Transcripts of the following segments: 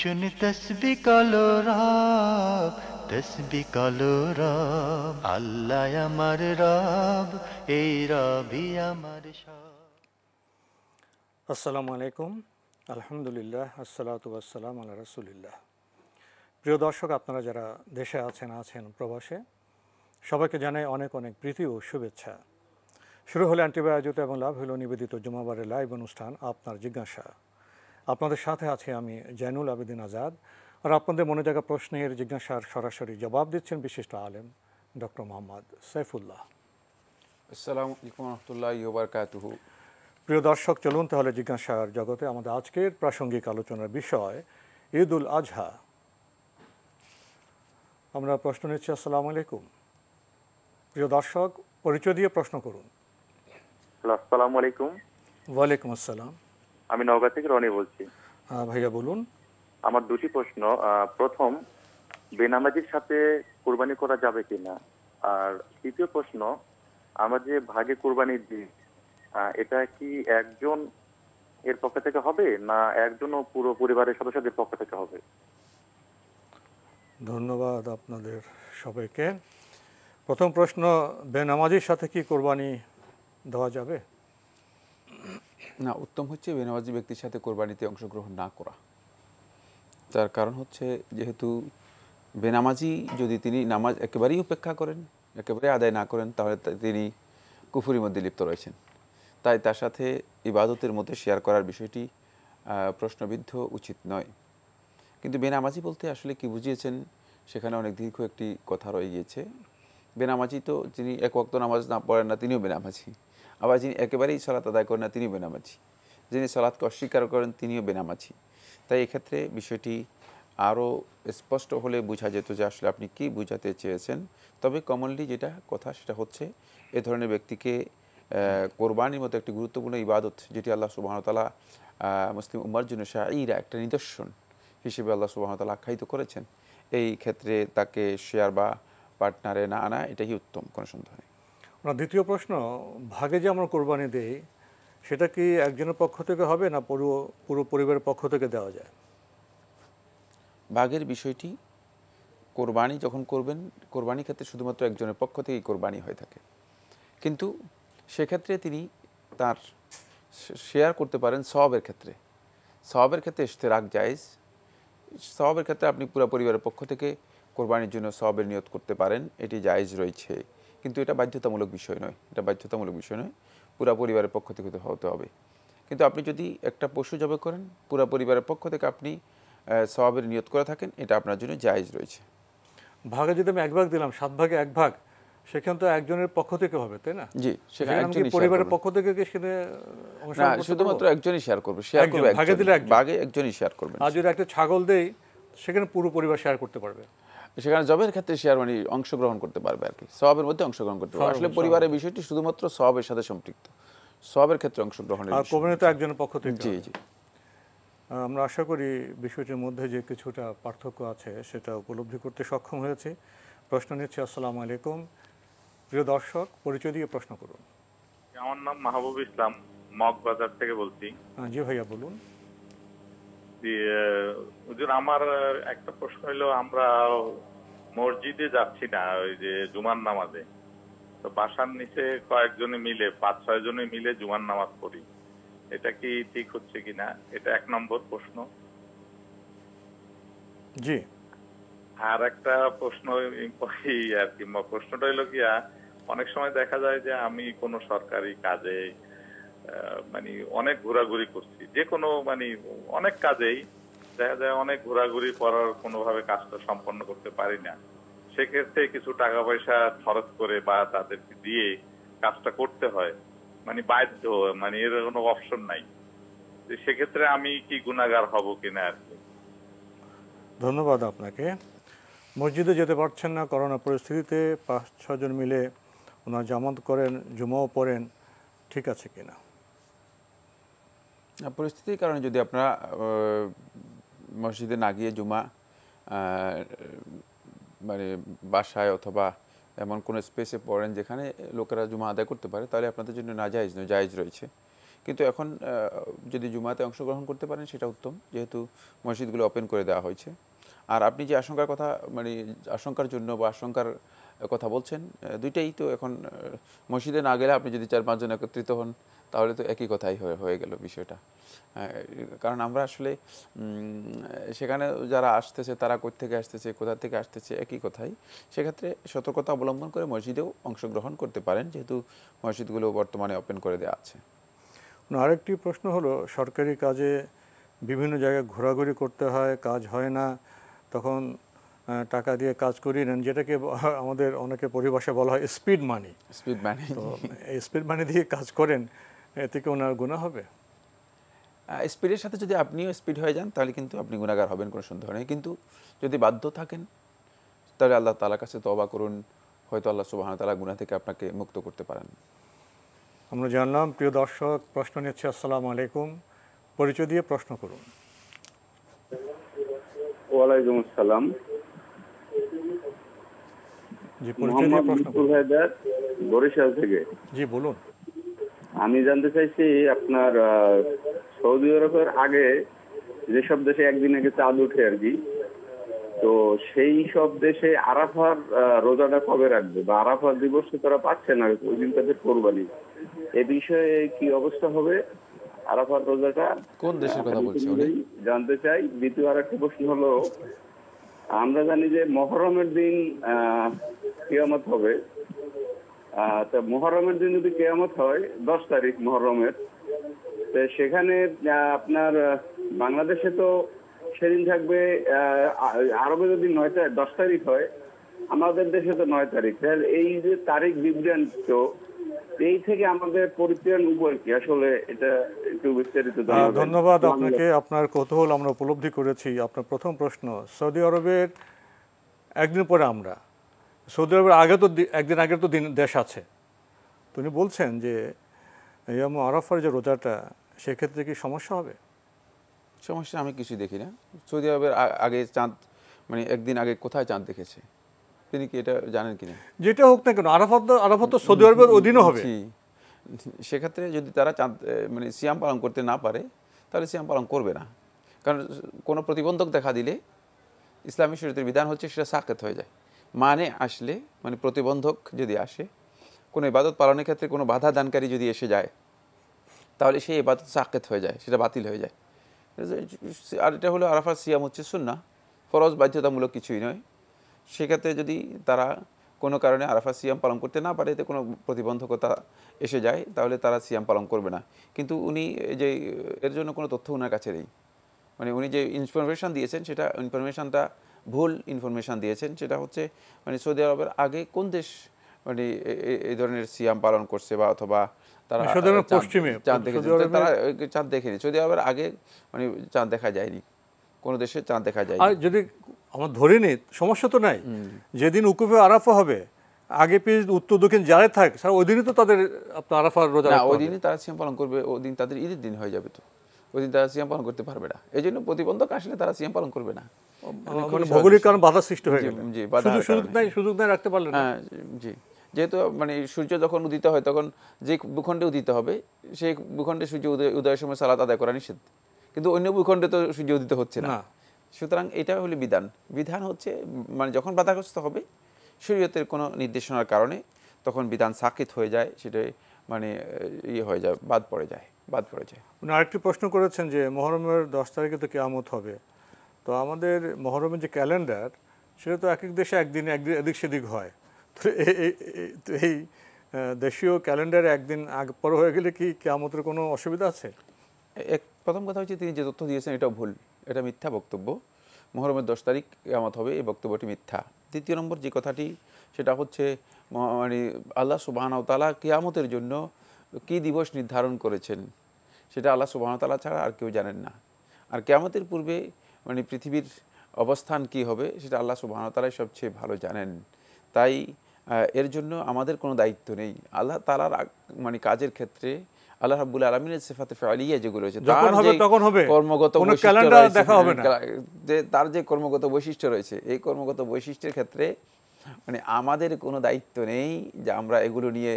শুন তসবি কালো রব তসবি কালো রব আল্লাহ আমার রব এই রবি আমার সব আসসালামু আলাইকুম আলহামদুলিল্লাহ আসসালাতু আসসালাম আলা রাসুলিল্লাহ প্রিয় দর্শক আপনারা যারা দেশে আছেন আছেন প্রবাসে সবাইকে জানাই অনেক অনেক প্রীতি ও শুভেচ্ছা শুরু হলো অ্যান্টিবায়োজিত এবং লাভ হলো নিবেদিত জুমাবারের লাইভ অনুষ্ঠান আপনার জিজ্ঞাসা আপনাদের সাথে আছি আমি জয়নুল আবেদিন আজাদ আর আপনাদের মনে জায়গা প্রশ্নের জিজ্ঞাসার সরাসরি জবাব দিচ্ছেন বিশিষ্ট আলেম ডক্টর মোহাম্মদ সাইফুল্লাহ আসসালামু প্রিয় দর্শক চলুন তাহলে জিজ্ঞাসার জগতে আমাদের আজকের প্রাসঙ্গিক আলোচনার বিষয় ঈদ উল আজহা আমরা প্রশ্ন নিচ্ছি আসসালামু আলাইকুম প্রিয় দর্শক পরিচয় দিয়ে প্রশ্ন করুন আসসালাম আলাইকুম ওয়ালাইকুম আসসালাম আমি নওগাঁ থেকে রনি বলছি ভাইয়া বলুন আমার দুটি প্রশ্ন প্রথম বেনামাজির সাথে কোরবানি করা যাবে কিনা আর তৃতীয় প্রশ্ন আমরা যে ভাগে কোরবানি দিই এটা কি একজন এর পক্ষ থেকে হবে না ও পুরো পরিবারের সদস্যদের পক্ষ থেকে হবে ধন্যবাদ আপনাদের সবাইকে প্রথম প্রশ্ন বেনামাজির সাথে কি কোরবানি দেওয়া যাবে না উত্তম হচ্ছে বেনামাজি ব্যক্তির সাথে কোরবানিতে অংশগ্রহণ না করা তার কারণ হচ্ছে যেহেতু বেনামাজি যদি তিনি নামাজ একেবারেই উপেক্ষা করেন একেবারে আদায় না করেন তাহলে তিনি কুফুরির মধ্যে লিপ্ত রয়েছেন তাই তার সাথে ইবাদতের মধ্যে শেয়ার করার বিষয়টি প্রশ্নবিদ্ধ উচিত নয় কিন্তু বেনামাজি বলতে আসলে কি বুঝিয়েছেন সেখানে অনেক দীর্ঘ একটি কথা রয়ে গিয়েছে বেনামাজি তো যিনি এক অক্ত নামাজ না পড়েন না তিনিও বেনামাজি আবার যিনি একেবারেই সলাত আদায় করেন না তিনিও বেনামাজি যিনি সলাৎকে অস্বীকার করেন তিনিও বেনামাজি তাই এক্ষেত্রে বিষয়টি আরও স্পষ্ট হলে বোঝা যেত যে আসলে আপনি কি বুঝাতে চেয়েছেন তবে কমনলি যেটা কথা সেটা হচ্ছে এ ধরনের ব্যক্তিকে কোরবানির মতো একটি গুরুত্বপূর্ণ ইবাদত যেটি আল্লাহ সুবাহতালা মুসলিম উম্মার জন্য শাহরা একটা নিদর্শন হিসেবে আল্লাহ সুবাহতালা আখ্যায়িত করেছেন এই ক্ষেত্রে তাকে শেয়ার বা পার্টনারে না আনা এটাই উত্তম কোনো সন্দেহ নেই আপনার দ্বিতীয় প্রশ্ন ভাগে যে আমরা কোরবানি দেই সেটা কি একজনের পক্ষ থেকে হবে না পুরো পুরো পরিবারের পক্ষ থেকে দেওয়া যায় ভাগের বিষয়টি কোরবানি যখন করবেন কোরবানি ক্ষেত্রে শুধুমাত্র একজনের পক্ষ থেকেই কোরবানি হয়ে থাকে কিন্তু সেক্ষেত্রে তিনি তার শেয়ার করতে পারেন সবের ক্ষেত্রে সবের ক্ষেত্রে রাগ জায়েজ সবের ক্ষেত্রে আপনি পুরো পরিবারের পক্ষ থেকে কোরবানির জন্য সবের নিয়ত করতে পারেন এটি জায়েজ রয়েছে কিন্তু এটা বাধ্যতামূলক বিষয় নয় এটা বাধ্যতামূলক বিষয় নয় পুরো পরিবারের পক্ষ থেকে হতে হবে কিন্তু আপনি যদি একটা পশু জবে করেন পুরো পরিবারের পক্ষ থেকে আপনি সবাবের নিয়ত করে থাকেন এটা আপনার জন্য জায়জ রয়েছে ভাগে যদি আমি এক ভাগ দিলাম সাত ভাগে এক ভাগ সেখানে তো একজনের পক্ষ থেকে হবে তাই না জি সেখানে পরিবারের পক্ষ থেকে সেখানে না শুধুমাত্র একজনই শেয়ার করবে শেয়ার করবে ভাগে দিলে ভাগে একজনই শেয়ার করবে আর যদি একটা ছাগল দেই সেখানে পুরো পরিবার শেয়ার করতে পারবে সেখানে জবের ক্ষেত্রে শেয়ার মানে অংশগ্রহণ করতে পারবে আর কি সবের মধ্যে অংশগ্রহণ করতে পারবে আসলে পরিবারের বিষয়টি শুধুমাত্র সবের সাথে সম্পৃক্ত সবের ক্ষেত্রে অংশগ্রহণ আর কমিউনিটি একজনের পক্ষ থেকে জি জি আমরা আশা করি বিষয়টির মধ্যে যে কিছুটা পার্থক্য আছে সেটা উপলব্ধি করতে সক্ষম হয়েছে প্রশ্ন নিচ্ছে আসসালামু আলাইকুম প্রিয় দর্শক পরিচয় দিয়ে প্রশ্ন করুন আমার নাম মাহবুব ইসলাম মগ বাজার থেকে বলছি জি ভাইয়া বলুন হুজুর আমার একটা প্রশ্ন হলো আমরা মসজিদে যাচ্ছি না ওই যে জুমার নামাজে তো বাসার নিচে কয়েকজনে মিলে পাঁচ ছয় জনে মিলে জুমার নামাজ পড়ি এটা কি ঠিক হচ্ছে কিনা এটা এক নম্বর প্রশ্ন জি আর একটা প্রশ্ন আর কি প্রশ্নটা হলো কি অনেক সময় দেখা যায় যে আমি কোনো সরকারি কাজে মানে অনেক ঘোরাঘুরি করছি যে কোনো মানে অনেক কাজেই দেখা যায় অনেক ঘোরাঘুরি করার কোনোভাবে কাজটা সম্পন্ন করতে পারি না সেক্ষেত্রে কিছু টাকা পয়সা খরচ করে বা তাদেরকে দিয়ে কাজটা করতে হয় মানে বাধ্য মানে এর কোনো অপশন নাই সেক্ষেত্রে আমি কি গুণাগার হব কিনা আর কি ধন্যবাদ আপনাকে মসজিদে যেতে পারছেন না করোনা পরিস্থিতিতে পাঁচ ছজন মিলে ওনার জামাত করেন জুমাও পড়েন ঠিক আছে কিনা পরিস্থিতির কারণে যদি আপনারা মসজিদে না গিয়ে জুমা মানে বাসায় অথবা এমন কোনো স্পেসে পড়েন যেখানে লোকেরা জুমা আদায় করতে পারে তাহলে আপনাদের জন্য না জায়জ নয় জায়জ রয়েছে কিন্তু এখন যদি জুমাতে অংশগ্রহণ করতে পারেন সেটা উত্তম যেহেতু মসজিদগুলো ওপেন করে দেওয়া হয়েছে আর আপনি যে আশঙ্কার কথা মানে আশঙ্কার জন্য বা আশঙ্কার কথা বলছেন দুইটাই তো এখন মসজিদে না গেলে আপনি যদি চার পাঁচজন একত্রিত হন তাহলে তো একই কথাই হয়ে গেল বিষয়টা কারণ আমরা আসলে সেখানে যারা আসতেছে তারা কোথা থেকে আসতেছে কোথা থেকে আসতেছে একই কথাই সেক্ষেত্রে সতর্কতা অবলম্বন করে মসজিদেও অংশগ্রহণ করতে পারেন যেহেতু মসজিদগুলো বর্তমানে ওপেন করে দেওয়া আছে আরেকটি প্রশ্ন হলো সরকারি কাজে বিভিন্ন জায়গায় ঘোরাঘুরি করতে হয় কাজ হয় না তখন টাকা দিয়ে কাজ করিয়ে নেন যেটাকে আমাদের অনেকে পরিভাষায় বলা হয় স্পিড মানি স্পিড মানি তো এই স্পিড মানি দিয়ে কাজ করেন এতে কি ওনার গুণা হবে স্পিডের সাথে যদি আপনিও স্পিড হয়ে যান তাহলে কিন্তু আপনি গুণাগার হবেন কোনো সন্দেহ নেই কিন্তু যদি বাধ্য থাকেন তাহলে আল্লাহ তালার কাছে তবা করুন হয়তো আল্লাহ সুবাহ তালা গুণা থেকে আপনাকে মুক্ত করতে পারেন আমরা জানলাম প্রিয় দর্শক প্রশ্ন নিচ্ছে আসসালামু আলাইকুম পরিচয় দিয়ে প্রশ্ন করুন ওয়ালাইকুম আসসালাম বরিশাল থেকে জি বলুন আমি জানতে চাইছি আপনার সৌদি আরবের আগে যেসব দেশে একদিন আগে চাঁদ উঠে আর কি তো সেই সব দেশে আরাফার রোজাটা কবে রাখবে বা আরাফার দিবস তো তারা পাচ্ছে না ওই দিন তাদের কোরবানি এ বিষয়ে কি অবস্থা হবে আরাফার রোজাটা কোন দেশের কথা বলছি জানতে চাই দ্বিতীয় আর একটা প্রশ্ন হলো আমরা জানি যে মহরমের দিন কেয়ামত হবে মহরমের দিন যদি কেয়ামত হয় দশ তারিখ মহরমের তো সেখানে আপনার বাংলাদেশে তো সেদিন থাকবে আরবে যদি নয় তারিখ দশ তারিখ হয় আমাদের দেশে তো নয় তারিখ তাহলে এই যে তারিখ বিভ্রান্ত এই থেকে আমাদের পরিত্রাণ উপায় কি আসলে এটা একটু বিস্তারিত হ্যাঁ, ধন্যবাদ আপনাকে আপনার কৌতূহল আমরা উপলব্ধি করেছি আপনার প্রথম প্রশ্ন সৌদি আরবের একদিন পরে আমরা সৌদি আরবের আগে তো একদিন আগে তো দিন দেশ আছে তিনি বলছেন যে ইয়াম আরাফার যে রোজাটা সেক্ষেত্রে কি সমস্যা হবে সমস্যা আমি কিছু দেখি না সৌদি আরবের আগে চাঁদ মানে একদিন আগে কোথায় চাঁদ দেখেছে তিনি কি এটা জানেন কিনা যেটা হোক না কেন আরাফাত আরাফাত তো সৌদি আরবের অধীনে হবে সেক্ষেত্রে যদি তারা চাঁদ মানে সিয়াম পালন করতে না পারে তাহলে সিয়াম পালন করবে না কারণ কোনো প্রতিবন্ধক দেখা দিলে ইসলামী শরীয়তের বিধান হচ্ছে সেটা সাকেত হয়ে যায় মানে আসলে মানে প্রতিবন্ধক যদি আসে কোনো ইবাদত পালনের ক্ষেত্রে কোনো বাধা দানকারী যদি এসে যায় তাহলে সেই ইবাদত সাকেত হয়ে যায় সেটা বাতিল হয়ে যায় আর এটা হলো আরাফার সিয়াম হচ্ছে শুননা ফরজ বাধ্যতামূলক কিছুই নয় সেক্ষেত্রে যদি তারা কোনো কারণে আরাফা সিয়াম পালন করতে না পারে এতে কোনো প্রতিবন্ধকতা এসে যায় তাহলে তারা সিয়াম পালন করবে না কিন্তু উনি যে এর জন্য কোনো তথ্য ওনার কাছে নেই মানে উনি যে ইনফরমেশান দিয়েছেন সেটা ইনফরমেশানটা ভুল ইনফরমেশান দিয়েছেন সেটা হচ্ছে মানে সৌদি আরবের আগে কোন দেশ মানে এই ধরনের সিয়াম পালন করছে বা অথবা তারা মানে পশ্চিমে চাঁদ দেখেছে তারা চাঁদ দেখেনি সৌদি আরবের আগে মানে চাঁদ দেখা যায়নি কোনো দেশে চাঁদ দেখা যায় আর যদি আমার ধরে নিই সমস্যা তো নাই যেদিন উকুফে আরাফা হবে আগে পিছ উত্তর দক্ষিণ যারাই থাক স্যার ওই দিনই তো তাদের আপনার আরাফার রোজা না ওই দিনই তারা সিয়াম পালন করবে ওই দিন তাদের ঈদের দিন হয়ে যাবে তো ওই দিন তারা সিয়াম পালন করতে পারবে না এই জন্য প্রতিবন্ধক আসলে তারা সিয়াম পালন করবে না মানে মানে ভৌগোলিক কারণ বাধা সৃষ্টি হয়ে গেল জি সুযোগ নাই সুযোগ নাই রাখতে পারলেন হ্যাঁ জি যেহেতু মানে সূর্য যখন উদিত হয় তখন যে ভূখণ্ডে উদিত হবে সেই ভূখণ্ডে সূর্য উদয়ের সময় সালাত আদায় করা নিষেধ কিন্তু অন্য ভূখণ্ডে তো সূর্য উদিত হচ্ছে না সুতরাং এটা হলো বিধান বিধান হচ্ছে মানে যখন বাধাগ্রস্ত হবে শরীয়তের কোনো নির্দেশনার কারণে তখন বিধান সাকিত হয়ে যায় সেটা মানে ইয়ে হয়ে যায় বাদ পড়ে যায় বাদ পড়ে যায় উনি আরেকটি প্রশ্ন করেছেন যে মহরমের দশ তারিখে তো কেয়ামত হবে তো আমাদের মহরমের যে ক্যালেন্ডার সেটা তো এক এক দেশে একদিন একদিন এদিক সেদিক হয় তো এই দেশীয় ক্যালেন্ডারে একদিন আগ পর হয়ে গেলে কি কেয়ামতের কোনো অসুবিধা আছে এক প্রথম কথা হচ্ছে তিনি যে তথ্য দিয়েছেন এটা ভুল এটা মিথ্যা বক্তব্য মহরমের দশ তারিখ কেয়ামত হবে এই বক্তব্যটি মিথ্যা দ্বিতীয় নম্বর যে কথাটি সেটা হচ্ছে মানে আল্লাহ সুবাহানতালা কেয়ামতের জন্য কী দিবস নির্ধারণ করেছেন সেটা আল্লাহ সুবাহানতালা ছাড়া আর কেউ জানেন না আর কেয়ামতের পূর্বে মানে পৃথিবীর অবস্থান কি হবে সেটা আল্লাহ সুবাহানতালাই সবচেয়ে ভালো জানেন তাই এর জন্য আমাদের কোনো দায়িত্ব নেই আল্লাহ তালার মানে কাজের ক্ষেত্রে আল্লাহ রাব্বুল যেগুলো রয়েছে হবে তখন হবে কর্মগত কোনো ক্যালেন্ডার দেখা হবে না যে তার যে কর্মগত বৈশিষ্ট্য রয়েছে এই কর্মগত বৈশিষ্ট্যের ক্ষেত্রে মানে আমাদের কোনো দায়িত্ব নেই যে আমরা এগুলো নিয়ে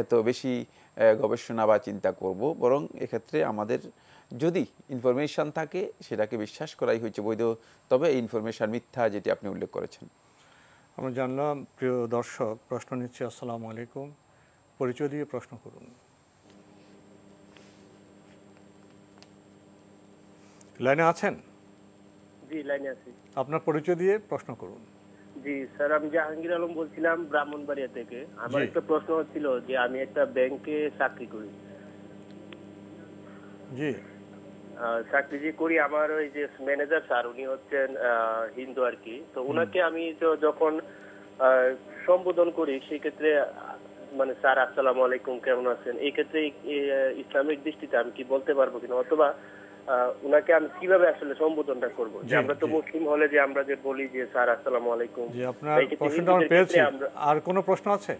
এত বেশি গবেষণা বা চিন্তা করব বরং এক্ষেত্রে আমাদের যদি ইনফরমেশান থাকে সেটাকে বিশ্বাস করাই হয়েছে বৈধ তবে ইনফরমেশান মিথ্যা যেটি আপনি উল্লেখ করেছেন আমরা জানলাম প্রিয় দর্শক প্রশ্ন নিচ্ছে আসসালামু আলাইকুম পরিচয় দিয়ে প্রশ্ন করুন লাইনে আছেন জি লাইনে আছি আপনার পরিচয় দিয়ে প্রশ্ন করুন জি স্যার আমি জাহাঙ্গীর আলম বলছিলাম ব্রাহ্মণবাড়িয়া থেকে আমার একটা প্রশ্ন ছিল যে আমি একটা ব্যাংকে চাকরি করি জি চাকরি যে করি আমার ওই যে ম্যানেজার স্যার উনি হচ্ছেন হিন্দু আর কি তো ওনাকে আমি যখন সম্বোধন করি সেই ক্ষেত্রে মানে স্যার আসসালাম আলাইকুম কেমন আছেন এই ক্ষেত্রে ইসলামিক দৃষ্টিতে আমি কি বলতে পারবো কিনা অথবা উনাকে আমি কিভাবে আসলে সম্বোধনটা করব যে আমরা তো মুসলিম হলে যে আমরা যে বলি যে স্যার আসসালামু আলাইকুম জি আপনার প্রশ্নটা আমি পেয়েছি আর কোনো প্রশ্ন আছে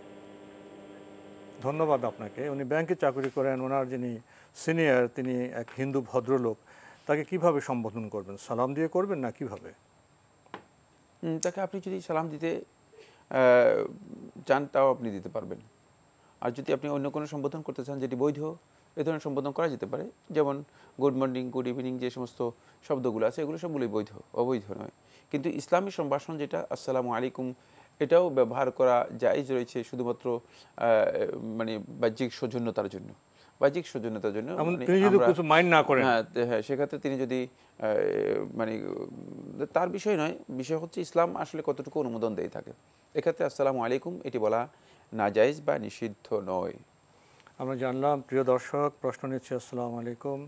ধন্যবাদ আপনাকে উনি ব্যাংকে চাকরি করেন ওনার যিনি সিনিয়র তিনি এক হিন্দু ভদ্রলোক তাকে কিভাবে সম্বোধন করবেন সালাম দিয়ে করবেন না কিভাবে তাকে আপনি যদি সালাম দিতে চান তাও আপনি দিতে পারবেন আর যদি আপনি অন্য কোনো সম্বোধন করতে চান যেটি বৈধ এ ধরনের সম্বোধন করা যেতে পারে যেমন গুড মর্নিং গুড ইভিনিং যে সমস্ত শব্দগুলো আছে এগুলো সবগুলোই বৈধ অবৈধ নয় কিন্তু ইসলামী সম্ভাষণ যেটা আসসালামু আলাইকুম এটাও ব্যবহার করা জায়জ রয়েছে শুধুমাত্র মানে বাহ্যিক সৌজন্যতার জন্য বাহ্যিক সৌজন্যতার জন্য মানে কিছু হ্যাঁ, হ্যাঁ সেক্ষেত্রে তিনি যদি মানে তার বিষয় নয় বিষয় হচ্ছে ইসলাম আসলে কতটুকু অনুমোদন দেয় থাকে এক্ষেত্রে আসসালামু আলাইকুম এটি বলা না বা নিষিদ্ধ নয় আমরা জানলাম প্রিয় দর্শক প্রশ্ন নিচ্ছে আসসালাম আলাইকুম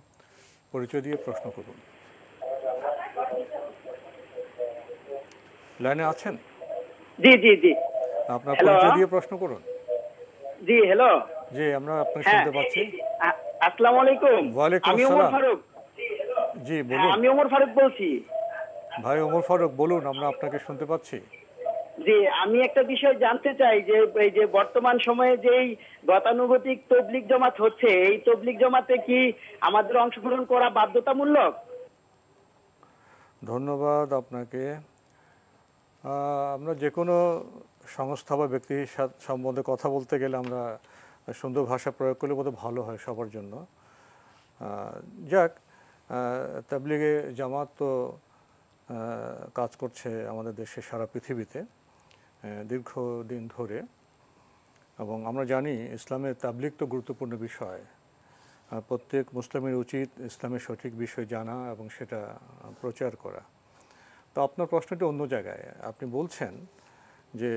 পরিচয় দিয়ে প্রশ্ন করুন লাইনে আছেন জি জি জি আপনার পরিচয় দিয়ে প্রশ্ন করুন জি হ্যালো জি আমরা আপনাকে হ্যাঁ। শুনতে পাচ্ছি আসসালামু আলাইকুম ওয়া আলাইকুম আসসালাম আমি ওমর ফারুক জি বলুন আমি ওমর ফারুক বলছি ভাই ওমর ফারুক বলুন আমরা আপনাকে শুনতে পাচ্ছি জি আমি একটা বিষয় জানতে চাই যে এই যে বর্তমান সময়ে যেই গতানুগতিক তবলিক জমাত হচ্ছে এই তবলিক জমাতে কি আমাদের অংশগ্রহণ করা বাধ্যতামূলক ধন্যবাদ আপনাকে আমরা যে কোনো সংস্থা বা ব্যক্তি সম্বন্ধে কথা বলতে গেলে আমরা সুন্দর ভাষা প্রয়োগ করলে বোধহয় ভালো হয় সবার জন্য যাক তাবলিগে জামাত তো কাজ করছে আমাদের দেশে সারা পৃথিবীতে দীর্ঘদিন ধরে এবং আমরা জানি ইসলামের তাবলিক তো গুরুত্বপূর্ণ বিষয় প্রত্যেক মুসলিমের উচিত ইসলামের সঠিক বিষয় জানা এবং সেটা প্রচার করা তো আপনার প্রশ্নটি অন্য জায়গায় আপনি বলছেন যে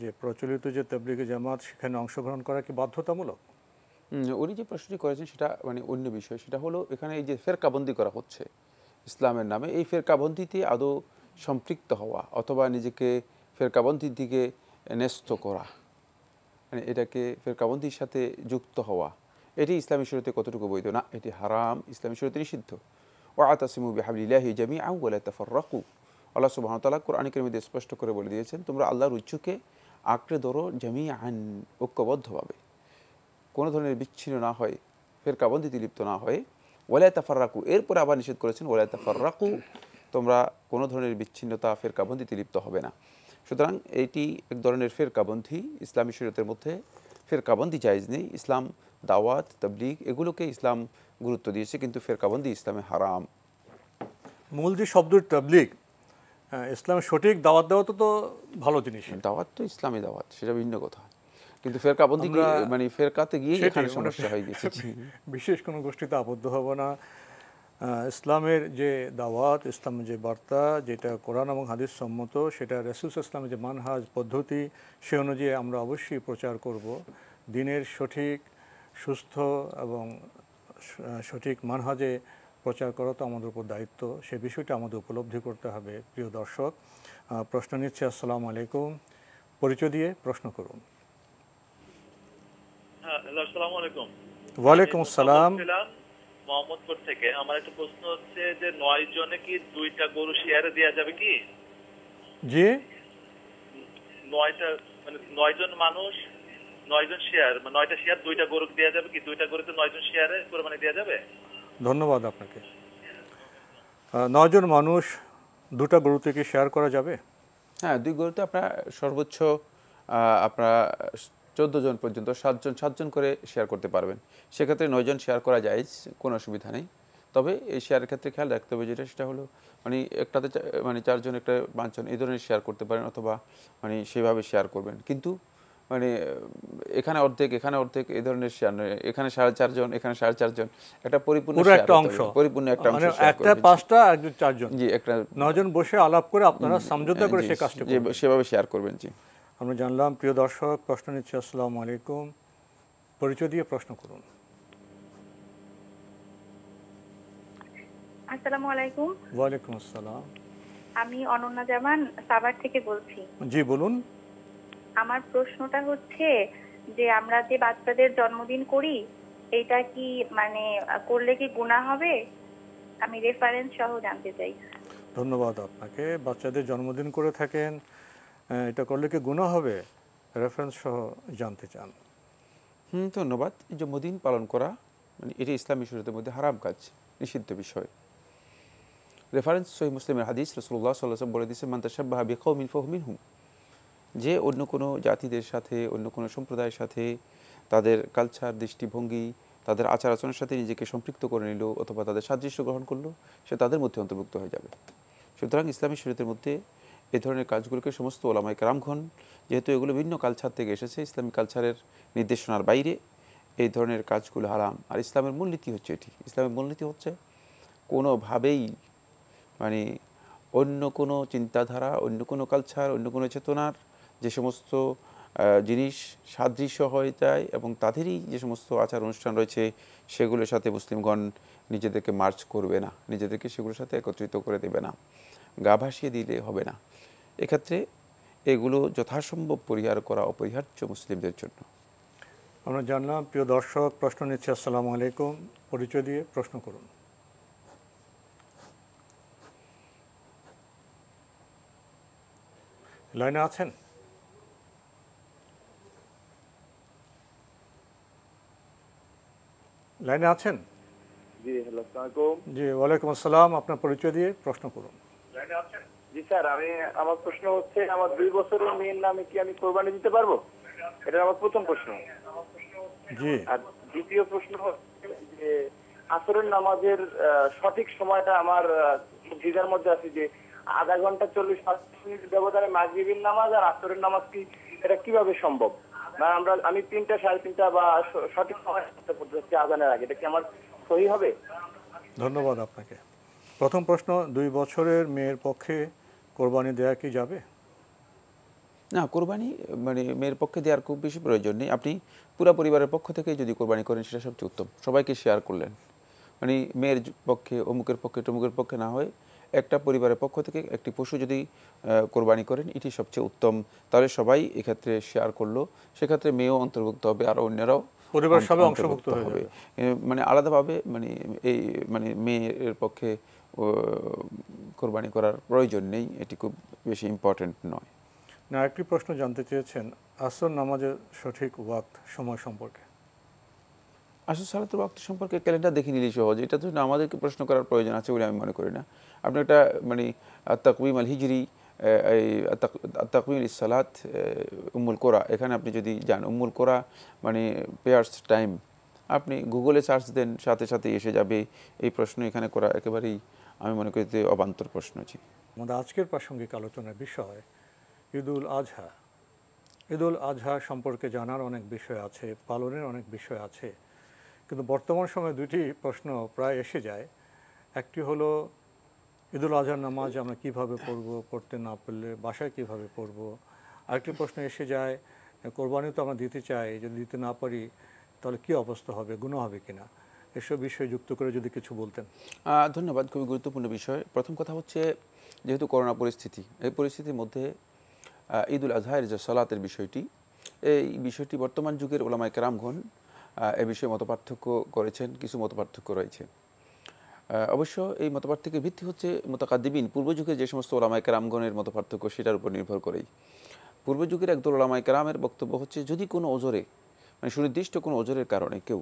যে প্রচলিত যে তবলিগে জামাত সেখানে অংশগ্রহণ করা কি বাধ্যতামূলক উনি যে প্রশ্নটি করেছেন সেটা মানে অন্য বিষয় সেটা হলো এখানে এই যে ফেরকাবন্দি করা হচ্ছে ইসলামের নামে এই ফেরকাবন্দিতে আদৌ সম্পৃক্ত হওয়া অথবা নিজেকে ফেরকাবন্তির দিকে ন্যস্ত করা মানে এটাকে ফেরকাবন্দির সাথে যুক্ত হওয়া এটি ইসলামী শরীরতে কতটুকু বৈধ না এটি হারাম ইসলামী শরীরতে নিষিদ্ধ ও আতাসিমু বিহাবিল্লাহি জামি আউ বলে রাকু আল্লাহ সুবাহতালা কোরআনিকের মধ্যে স্পষ্ট করে বলে দিয়েছেন তোমরা আল্লাহর উচ্চকে আঁকড়ে ধরো জামি আন ঐক্যবদ্ধভাবে কোনো ধরনের বিচ্ছিন্ন না হয় ফেরকাবন্দিতে লিপ্ত না হয় ওলায় রাকু এরপরে আবার নিষেধ করেছেন ওলায় রাকু তোমরা কোনো ধরনের বিচ্ছিন্নতা ফেরকাবন্দিতে লিপ্ত হবে না সুতরাং এটি এক ধরনের ফেরকাবন্ধি ইসলামী শরীয়তের মধ্যে ফেরকাবন্দি জায়জ নেই ইসলাম দাওয়াত তবলিগ এগুলোকে ইসলাম গুরুত্ব দিয়েছে কিন্তু ফেরকাবন্দি ইসলামে হারাম মূল যে শব্দ তবলিগ ইসলামের সঠিক দাওয়াত দেওয়া তো ভালো জিনিস দাওয়াত তো ইসলামী দাওয়াত সেটা ভিন্ন কথা কিন্তু ফেরকাবন্দি মানে ফেরকাতে গিয়ে এখানে সমস্যা হয়ে গেছে বিশেষ কোনো গোষ্ঠীতে আবদ্ধ হবো না ইসলামের যে দাওয়াত ইসলামের যে বার্তা যেটা কোরআন এবং হাদিস সম্মত সেটা রেসুস ইসলামের যে মানহাজ পদ্ধতি সে অনুযায়ী আমরা অবশ্যই প্রচার করব দিনের সঠিক সুস্থ এবং সঠিক মানহাজে প্রচার করা তো আমাদের উপর দায়িত্ব সে বিষয়টা আমাদের উপলব্ধি করতে হবে প্রিয় দর্শক প্রশ্ন নিচ্ছে আসসালামু আলাইকুম পরিচয় দিয়ে প্রশ্ন করুন হ্যাঁ, ওয়ালাইকুম আসসালাম মোহাম্মদপুর থেকে আমার একটা প্রশ্ন হচ্ছে যে নয় জনে কি দুইটা গরু শেয়ারে দেওয়া যাবে কি জি নয়টা মানে নয়জন মানুষ নয়জন শেয়ার মানে নয়টা শেয়ার দুইটা গরু দেওয়া যাবে কি দুইটা গরুতে জন শেয়ারে কোরবানি দেওয়া যাবে ধন্যবাদ আপনাকে নয়জন মানুষ দুটা গরুতে কি শেয়ার করা যাবে হ্যাঁ দুই গরুতে আপনার সর্বোচ্চ আপনার চোদ্দো জন পর্যন্ত সাতজন সাতজন করে শেয়ার করতে পারবেন সেক্ষেত্রে নয়জন শেয়ার করা যায় কোনো অসুবিধা নেই তবে এই শেয়ারের ক্ষেত্রে খেয়াল রাখতে হবে যেটা সেটা হলো মানে একটাতে মানে চারজন একটা পাঁচজন এই ধরনের শেয়ার করতে পারেন অথবা মানে সেভাবে শেয়ার করবেন কিন্তু মানে এখানে অর্ধেক এখানে অর্ধেক এই ধরনের শেয়ার এখানে সাড়ে চারজন এখানে সাড়ে চারজন একটা পরিপূর্ণ একটা অংশ পরিপূর্ণ একটা মানে অংশ একটা পাঁচটা একজন চারজন জি একটা নজন বসে আলাপ করে আপনারা সমঝোতা হ্যাঁ, করে সে কাজটা সেভাবে শেয়ার করবেন জি আমরা জানলাম প্রিয় দর্শক প্রশ্ন নিচ্ছে আসসালামু আলাইকুম পরিচয় দিয়ে প্রশ্ন করুন আসসালামু আলাইকুম ওয়ালাইকুম আসসালাম আমি অনন্যা জামান সাভার থেকে বলছি জি বলুন আমার প্রশ্নটা হচ্ছে যে আমরা যে বাচ্চাদের জন্মদিন করি এটা কি মানে করলে কি গুনাহ হবে আমি রেফারেন্স সহ জানতে চাই ধন্যবাদ আপনাকে বাচ্চাদের জন্মদিন করে থাকেন হ্যাঁ, এটা করলে কি গুণা হবে রেফারেন্স সহ জানতে চান হুম ধন্যবাদ এই যে মদিন পালন করা মানে এটি ইসলামী শরীরের মধ্যে হারাম কাজ নিষিদ্ধ বিষয় রেফারেন্স সহি মুসলিমের হাদিস রসুল্লাহ সাল্লাম বলে দিয়েছে মান্তাসাব্বাহা বেখাও মিনফহমিন হুম যে অন্য কোনো জাতিদের সাথে অন্য কোনো সম্প্রদায়ের সাথে তাদের কালচার দৃষ্টিভঙ্গি তাদের আচার আচরণের সাথে নিজেকে সম্পৃক্ত করে নিল অথবা তাদের সাদৃশ্য গ্রহণ করলো সে তাদের মধ্যে অন্তর্ভুক্ত হয়ে যাবে সুতরাং ইসলামী শরীরের মধ্যে এ ধরনের কাজগুলোকে সমস্ত ওলামায় কেরামঘন যেহেতু এগুলো ভিন্ন কালচার থেকে এসেছে ইসলামী কালচারের নির্দেশনার বাইরে এই ধরনের কাজগুলো হারাম আর ইসলামের মূলনীতি হচ্ছে এটি ইসলামের মূলনীতি হচ্ছে কোনোভাবেই মানে অন্য কোনো চিন্তাধারা অন্য কোনো কালচার অন্য কোনো চেতনার যে সমস্ত জিনিস সাদৃশ্য হয়ে যায় এবং তাদেরই যে সমস্ত আচার অনুষ্ঠান রয়েছে সেগুলোর সাথে মুসলিমগণ নিজেদেরকে মার্চ করবে না নিজেদেরকে সেগুলোর সাথে একত্রিত করে দেবে না গা ভাসিয়ে দিলে হবে না এক্ষেত্রে এগুলো যথাসম্ভব পরিহার করা অপরিহার্য মুসলিমদের জন্য আমরা জানলাম প্রিয় দর্শক প্রশ্ন নিচ্ছে আসসালামু আলাইকুম পরিচয় দিয়ে প্রশ্ন করুন লাইনে আছেন লাইনে আছেন জি ওয়ালাইকুম আসসালাম আপনার পরিচয় দিয়ে প্রশ্ন করুন লাইনে আছেন জি স্যার আমি আমার প্রশ্ন হচ্ছে আমার দুই বছরের মেয়ের নামে কি আমি কোরবানি দিতে পারবো এটা আমার প্রথম প্রশ্ন আর দ্বিতীয় প্রশ্ন হচ্ছে আসরের নামাজের সঠিক সময়টা আমার জিজার মধ্যে আছে যে আধা ঘন্টা চল্লিশ মিনিট ব্যবধানে মাগরিবের নামাজ আর আসরের নামাজ কি এটা কিভাবে সম্ভব না আমরা আমি তিনটা সাড়ে তিনটা বা সঠিক সময় পড়তে হচ্ছে আজানের আগে এটা কি আমার সহি হবে ধন্যবাদ আপনাকে প্রথম প্রশ্ন দুই বছরের মেয়ের পক্ষে কোরবানি দেওয়া কি যাবে না কোরবানি মানে মেয়ের পক্ষে দেওয়ার খুব বেশি প্রয়োজন নেই আপনি পুরো পরিবারের পক্ষ থেকে যদি কোরবানি করেন সেটা সবচেয়ে উত্তম সবাইকে শেয়ার করলেন মানে মেয়ের পক্ষে অমুকের পক্ষে টমুকের পক্ষে না হয় একটা পরিবারের পক্ষ থেকে একটি পশু যদি কোরবানি করেন এটি সবচেয়ে উত্তম তাহলে সবাই এক্ষেত্রে শেয়ার করলো সেক্ষেত্রে মেয়েও অন্তর্ভুক্ত হবে আর অন্যরাও পরিবার সবাই অংশভুক্ত হবে মানে আলাদাভাবে মানে এই মানে মেয়ের পক্ষে কোরবানি করার প্রয়োজন নেই এটি খুব বেশি ইম্পর্টেন্ট নয় না একটি প্রশ্ন জানতে চেয়েছেন আসর নামাজের সঠিক ওয়াক্ত সময় সম্পর্কে আসর সালাতের ওয়াক্ত সম্পর্কে ক্যালেন্ডার দেখে নিলেই সহজ এটা তো আমাদেরকে প্রশ্ন করার প্রয়োজন আছে বলে আমি মনে করি না আপনি একটা মানে তাকবিম আল হিজরি এই তাকবিল সালাত উমুল কোরা এখানে আপনি যদি যান উমুল কোরা মানে পেয়ার্স টাইম আপনি গুগলে সার্চ দেন সাথে সাথে এসে যাবে এই প্রশ্ন এখানে করা একেবারেই আমি মনে করি যে অবান্তর প্রশ্ন জি আমাদের আজকের প্রাসঙ্গিক আলোচনার বিষয় ঈদুল আজহা ঈদুল আজহা সম্পর্কে জানার অনেক বিষয় আছে পালনের অনেক বিষয় আছে কিন্তু বর্তমান সময়ে দুটি প্রশ্ন প্রায় এসে যায় একটি হলো ঈদুল আজহার নামাজ আমরা কিভাবে পড়ব পড়তে না পারলে বাসায় কিভাবে পড়ব আরেকটি প্রশ্ন এসে যায় কোরবানি তো আমরা দিতে চাই যদি দিতে না পারি তাহলে কি অবস্থা হবে গুণ হবে কিনা এসব বিষয়ে যুক্ত করে যদি কিছু বলতেন ধন্যবাদ খুবই গুরুত্বপূর্ণ বিষয় প্রথম কথা হচ্ছে যেহেতু করোনা পরিস্থিতি এই পরিস্থিতির মধ্যে ঈদ উল আজহায়ের যে সলাতের বিষয়টি এই বিষয়টি বর্তমান যুগের ওলামায় কেরামগণ এ বিষয়ে মতপার্থক্য করেছেন কিছু মতপার্থক্য রয়েছে অবশ্য এই মতপার্থক্যের ভিত্তি হচ্ছে মোতাকাদ্দিবিন পূর্বযুগে যে সমস্ত ওলামায় কেরামগণের মতপার্থক্য সেটার উপর নির্ভর করেই পূর্বযুগের একদল ওলামায় কেরামের বক্তব্য হচ্ছে যদি কোনো ওজরে মানে সুনির্দিষ্ট কোনো ওজরের কারণে কেউ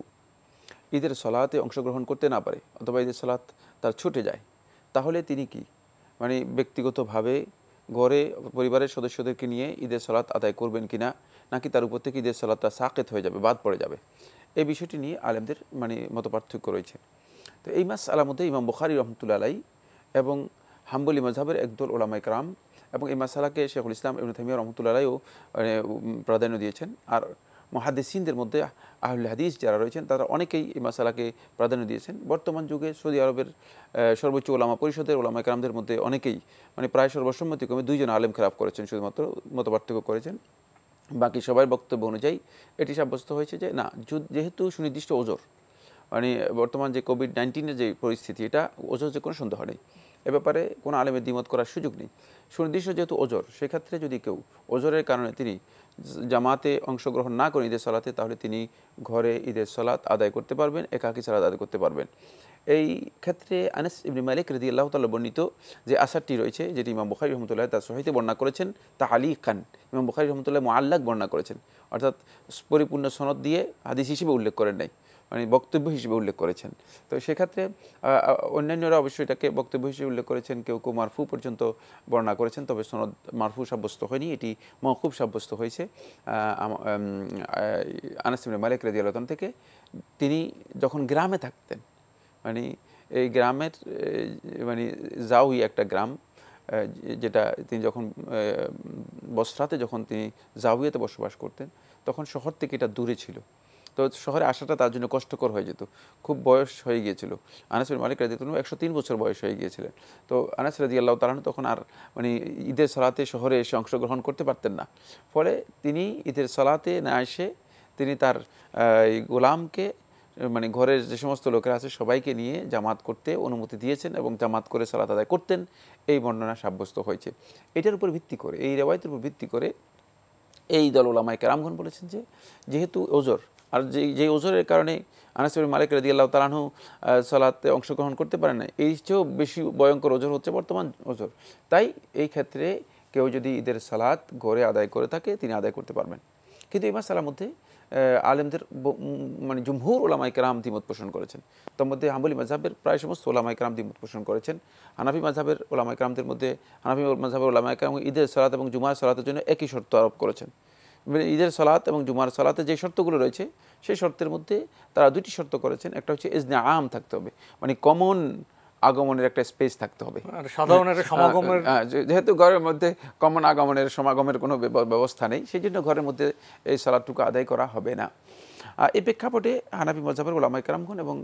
ঈদের সলাতে অংশগ্রহণ করতে না পারে অথবা ঈদের সলাত তার ছুটে যায় তাহলে তিনি কি মানে ব্যক্তিগতভাবে ঘরে পরিবারের সদস্যদেরকে নিয়ে ঈদের সলাৎ আদায় করবেন কি না নাকি তার উপর থেকে ঈদের সলাতটা সাকেত হয়ে যাবে বাদ পড়ে যাবে এই বিষয়টি নিয়ে আলেমদের মানে মত পার্থক্য রয়েছে তো এই মাস আলার মধ্যে ইমাম বুখারি রহমতুল্লা আলাই এবং হাম্বলি মজাহের একদল ওলামাই ক্রাম এবং এই মাসালাকে শেখুল ইসলাম ইবন থামিয়া রহমতুল্লা আলাইও মানে, প্রাধান্য দিয়েছেন আর মহাদেসিনদের মধ্যে আহুল হাদিস যারা রয়েছেন তারা অনেকেই এই মশালাকে প্রাধান্য দিয়েছেন বর্তমান যুগে সৌদি আরবের সর্বোচ্চ ওলামা পরিষদের ওলামা কালামদের মধ্যে অনেকেই মানে প্রায় সর্বসম্মতিক্রমে দুইজন আলেম খারাপ করেছেন শুধুমাত্র মতপার্থক্য করেছেন বাকি সবার বক্তব্য অনুযায়ী এটি সাব্যস্ত হয়েছে যে না যেহেতু সুনির্দিষ্ট ওজোর মানে বর্তমান যে কোভিড নাইন্টিনের যে পরিস্থিতি এটা ওজোর যে কোনো সন্দেহ নেই এ ব্যাপারে কোনো আলেমের দ্বিমত করার সুযোগ নেই সুনির্দিষ্ট যেহেতু ওজোর সেক্ষেত্রে যদি কেউ ওজোরের কারণে তিনি জামাতে অংশগ্রহণ না করেন ঈদের সলাতে তাহলে তিনি ঘরে ঈদের সলাত আদায় করতে পারবেন একাকি সালাত আদায় করতে পারবেন এই ক্ষেত্রে আনাস ইবনি মালিক রদি আল্লাহ তাল্লাহ বর্ণিত যে আসারটি রয়েছে যেটি ইমাম বুখারি রহমতুল্লাহ তার সহিতে বর্ণনা করেছেন তা আলী খান ইমাম বুখারি রহমতুল্লাহ মোয়াল্লাক বর্ণনা করেছেন অর্থাৎ পরিপূর্ণ সনদ দিয়ে হাদিস হিসেবে উল্লেখ করেন নাই মানে বক্তব্য হিসেবে উল্লেখ করেছেন তো সেক্ষেত্রে অন্যান্যরা অবশ্যই এটাকে বক্তব্য হিসেবে উল্লেখ করেছেন কেউ কেউ মারফু পর্যন্ত বর্ণনা করেছেন তবে সনদ মারফু সাব্যস্ত হয়নি এটি মহকুব সাব্যস্ত হয়েছে আনাসিম মালিক রেজি আলতন থেকে তিনি যখন গ্রামে থাকতেন মানে এই গ্রামের মানে জাউই একটা গ্রাম যেটা তিনি যখন বসরাতে যখন তিনি জাউইয়াতে বসবাস করতেন তখন শহর থেকে এটা দূরে ছিল তো শহরে আসাটা তার জন্য কষ্টকর হয়ে যেত খুব বয়স হয়ে গিয়েছিল আনাস মালিক রাজি একশো তিন বছর বয়স হয়ে গিয়েছিলেন তো আনাস রাজি আল্লাহ তালাহন তখন আর মানে ঈদের সলাতে শহরে এসে অংশগ্রহণ করতে পারতেন না ফলে তিনি ঈদের সলাতে না এসে তিনি তার গোলামকে মানে ঘরের যে সমস্ত লোকেরা আছে সবাইকে নিয়ে জামাত করতে অনুমতি দিয়েছেন এবং জামাত করে সালাত আদায় করতেন এই বর্ণনা সাব্যস্ত হয়েছে এটার উপর ভিত্তি করে এই রেওয়ায়তের উপর ভিত্তি করে এই দল ওলামায় কেরামগণ বলেছেন যে যেহেতু ওজর আর যে যে ওজোরের কারণে আনাসির মালিক রাজি আল্লাহ তালাহু সলাতে অংশগ্রহণ করতে পারে না এই চেয়েও বেশি ভয়ঙ্কর ওজোর হচ্ছে বর্তমান ওজোর তাই এই ক্ষেত্রে কেউ যদি ঈদের সালাত ঘরে আদায় করে থাকে তিনি আদায় করতে পারবেন কিন্তু এই মাসালার মধ্যে আলেমদের মানে জুমহুর ওলামাই কেরাম দ্বিমত পোষণ করেছেন তার মধ্যে হাম্বলি মাঝাবের প্রায় সমস্ত ওলামাই কেরাম দ্বিমত পোষণ করেছেন হানাফি মাঝাবের ওলামাই কেরামদের মধ্যে হানাফি মাঝাবের ওলামাই কেরাম ঈদের সালাত এবং জুমার সালাতের জন্য একই শর্ত আরোপ করেছেন মানে ঈদের সলাত এবং জুমার সলাতে যে শর্তগুলো রয়েছে সেই শর্তের মধ্যে তারা দুটি শর্ত করেছেন একটা হচ্ছে ইজনে আম থাকতে হবে মানে কমন আগমনের একটা স্পেস থাকতে হবে সাধারণের সমাগমের যেহেতু ঘরের মধ্যে কমন আগমনের সমাগমের কোনো ব্যবস্থা নেই সেই জন্য ঘরের মধ্যে এই সলাটুকু আদায় করা হবে না এই প্রেক্ষাপটে হানাবি মজাফর ওলামাই কালামগুন এবং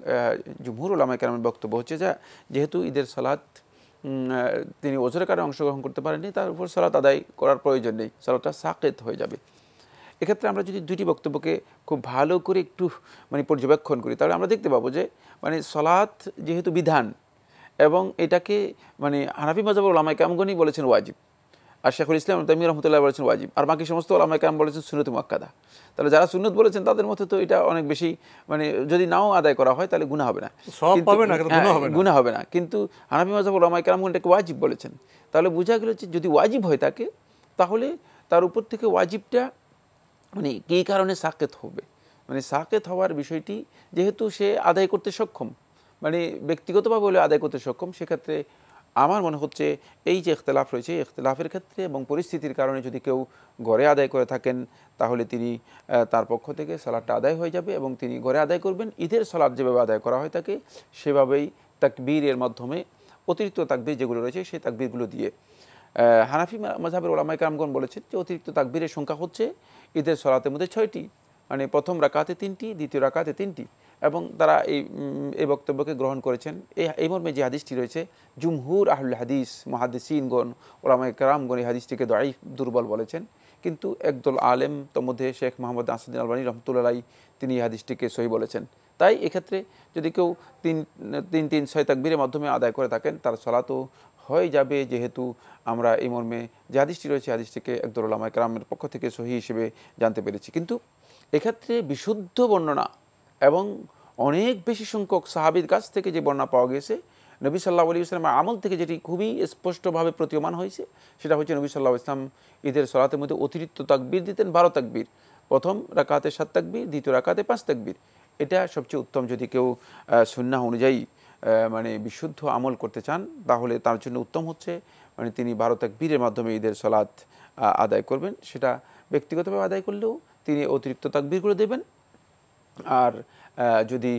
জুমহুর ওলামাই কালামের বক্তব্য হচ্ছে যা যেহেতু ঈদের সালাদ তিনি ওজোরের কারণে অংশগ্রহণ করতে পারেননি তার উপর সালাত আদায় করার প্রয়োজন নেই সালাদটা সাকেত হয়ে যাবে এক্ষেত্রে আমরা যদি দুটি বক্তব্যকে খুব ভালো করে একটু মানে পর্যবেক্ষণ করি তাহলে আমরা দেখতে পাবো যে মানে সলাৎ যেহেতু বিধান এবং এটাকে মানে হানাফি মজাবর ওলামায় কামগনি বলেছেন ওয়াজিব আর শেখুল ইসলাম তামির রহমতুল্লাহ বলেছেন ওয়াজিব আর বাকি সমস্ত ওলামায় কাম বলেছেন সুনত মাক্কাদা তাহলে যারা সুনত বলেছেন তাদের মধ্যে তো এটা অনেক বেশি মানে যদি নাও আদায় করা হয় তাহলে গুণা হবে না গুণা হ্যাঁ, হবে না কিন্তু হানাফি মজাবর ওলামায় কামগন এটাকে ওয়াজিব বলেছেন তাহলে বোঝা গেল যে যদি ওয়াজিব হয় তাকে তাহলে তার উপর থেকে ওয়াজিবটা মানে কী কারণে সাকেত হবে মানে সাকেত হওয়ার বিষয়টি যেহেতু সে আদায় করতে সক্ষম মানে ব্যক্তিগতভাবে হলেও আদায় করতে সক্ষম সেক্ষেত্রে আমার মনে হচ্ছে এই যে ইখতলাফ রয়েছে ইখতলাফের ক্ষেত্রে এবং পরিস্থিতির কারণে যদি কেউ ঘরে আদায় করে থাকেন তাহলে তিনি তার পক্ষ থেকে সালাদটা আদায় হয়ে যাবে এবং তিনি ঘরে আদায় করবেন ঈদের সালাদ যেভাবে আদায় করা হয় থাকে সেভাবেই তাকবীরের মাধ্যমে অতিরিক্ত তাকবীর যেগুলো রয়েছে সেই তাকবীরগুলো দিয়ে হানাফি মজাহের ওলামাই কামগণ বলেছেন যে অতিরিক্ত তাকবীরের সংখ্যা হচ্ছে ঈদের সলাতের মধ্যে ছয়টি মানে প্রথম রাকাতে তিনটি দ্বিতীয় রাকাতে তিনটি এবং তারা এই এই বক্তব্যকে গ্রহণ করেছেন এই এই মর্মে যে হাদিসটি রয়েছে জুমহুর আহুল হাদিস মহাদিসিনগণ ওলামাই কারামগণ এই হাদিসটিকে দড়াইফ দুর্বল বলেছেন কিন্তু একদল আলেম তোমধ্যে শেখ মোহাম্মদ নাসুদ্দিন আলবানী রহমতুল্লাহ তিনি এই হাদিসটিকে সহি বলেছেন তাই এক্ষেত্রে যদি কেউ তিন তিন তিন ছয় তাকবীরের মাধ্যমে আদায় করে থাকেন তার সলাতো হয়ে যাবে যেহেতু আমরা এই মর্মে যে আদিশটি রয়েছে আদিশটিকে একদল আলামা একরামের পক্ষ থেকে সহি হিসেবে জানতে পেরেছি কিন্তু এক্ষেত্রে বিশুদ্ধ বর্ণনা এবং অনেক বেশি সংখ্যক সাহাবির কাছ থেকে যে বর্ণনা পাওয়া গেছে নবী সাল্লাহ আলী ইসলামের আমল থেকে যেটি খুবই স্পষ্টভাবে প্রতীয়মান হয়েছে সেটা হচ্ছে নবী সাল্লাহ ইসলাম ঈদের সলাতের মধ্যে অতিরিক্ত তাকবির দিতেন বারো তাকবির প্রথম রাকাতে সাত তাকবির দ্বিতীয় রাকাতে পাঁচ তাকবির এটা সবচেয়ে উত্তম যদি কেউ সুন্না অনুযায়ী মানে বিশুদ্ধ আমল করতে চান তাহলে তার জন্য উত্তম হচ্ছে মানে তিনি বারো বীরের মাধ্যমে ঈদের সলাদ আদায় করবেন সেটা ব্যক্তিগতভাবে আদায় করলেও তিনি অতিরিক্ত তাকবীর করে দেবেন আর যদি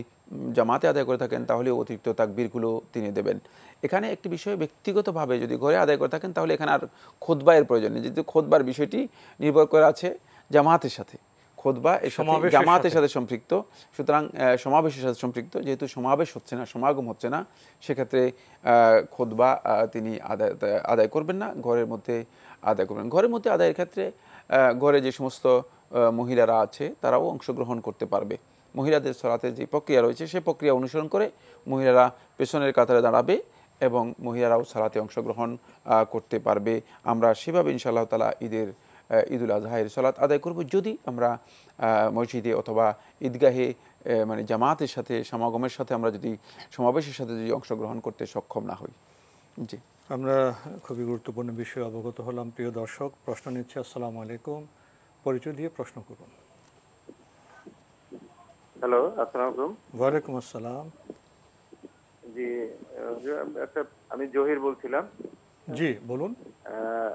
জামাতে আদায় করে থাকেন তাহলে অতিরিক্ত তাকবিরগুলো তিনি দেবেন এখানে একটি বিষয় ব্যক্তিগতভাবে যদি ঘরে আদায় করে থাকেন তাহলে এখানে আর খোদবায়ের প্রয়োজন নেই যেহেতু খোদবার বিষয়টি নির্ভর করে আছে জামাতের সাথে খোদবা জামাতের সাথে সম্পৃক্ত সুতরাং সমাবেশের সাথে সম্পৃক্ত যেহেতু সমাবেশ হচ্ছে না সমাগম হচ্ছে না সেক্ষেত্রে খোদবা তিনি আদায় আদায় করবেন না ঘরের মধ্যে আদায় করবেন ঘরের মধ্যে আদায়ের ক্ষেত্রে ঘরে যে সমস্ত মহিলারা আছে তারাও অংশগ্রহণ করতে পারবে মহিলাদের সরাতের যে প্রক্রিয়া রয়েছে সে প্রক্রিয়া অনুসরণ করে মহিলারা পেছনের কাতারে দাঁড়াবে এবং মহিলারাও সালাতে অংশগ্রহণ করতে পারবে আমরা সেভাবে ইনশাআল্লাহ তালা ঈদের ঈদুল আজহায়ের সলাত আদায় করব যদি আমরা মসজিদে অথবা ঈদগাহে মানে জামাতের সাথে সমাগমের সাথে আমরা যদি সমাবেশের সাথে যদি অংশগ্রহণ করতে সক্ষম না হই জি আমরা খুবই গুরুত্বপূর্ণ বিষয়ে অবগত হলাম প্রিয় দর্শক প্রশ্ন নিচ্ছে আসসালাম আলাইকুম পরিচয় দিয়ে প্রশ্ন করুন হ্যালো আসসালাম আলাইকুম ওয়ালাইকুম আসসালাম জি একটা আমি জহির বলছিলাম জি বলুন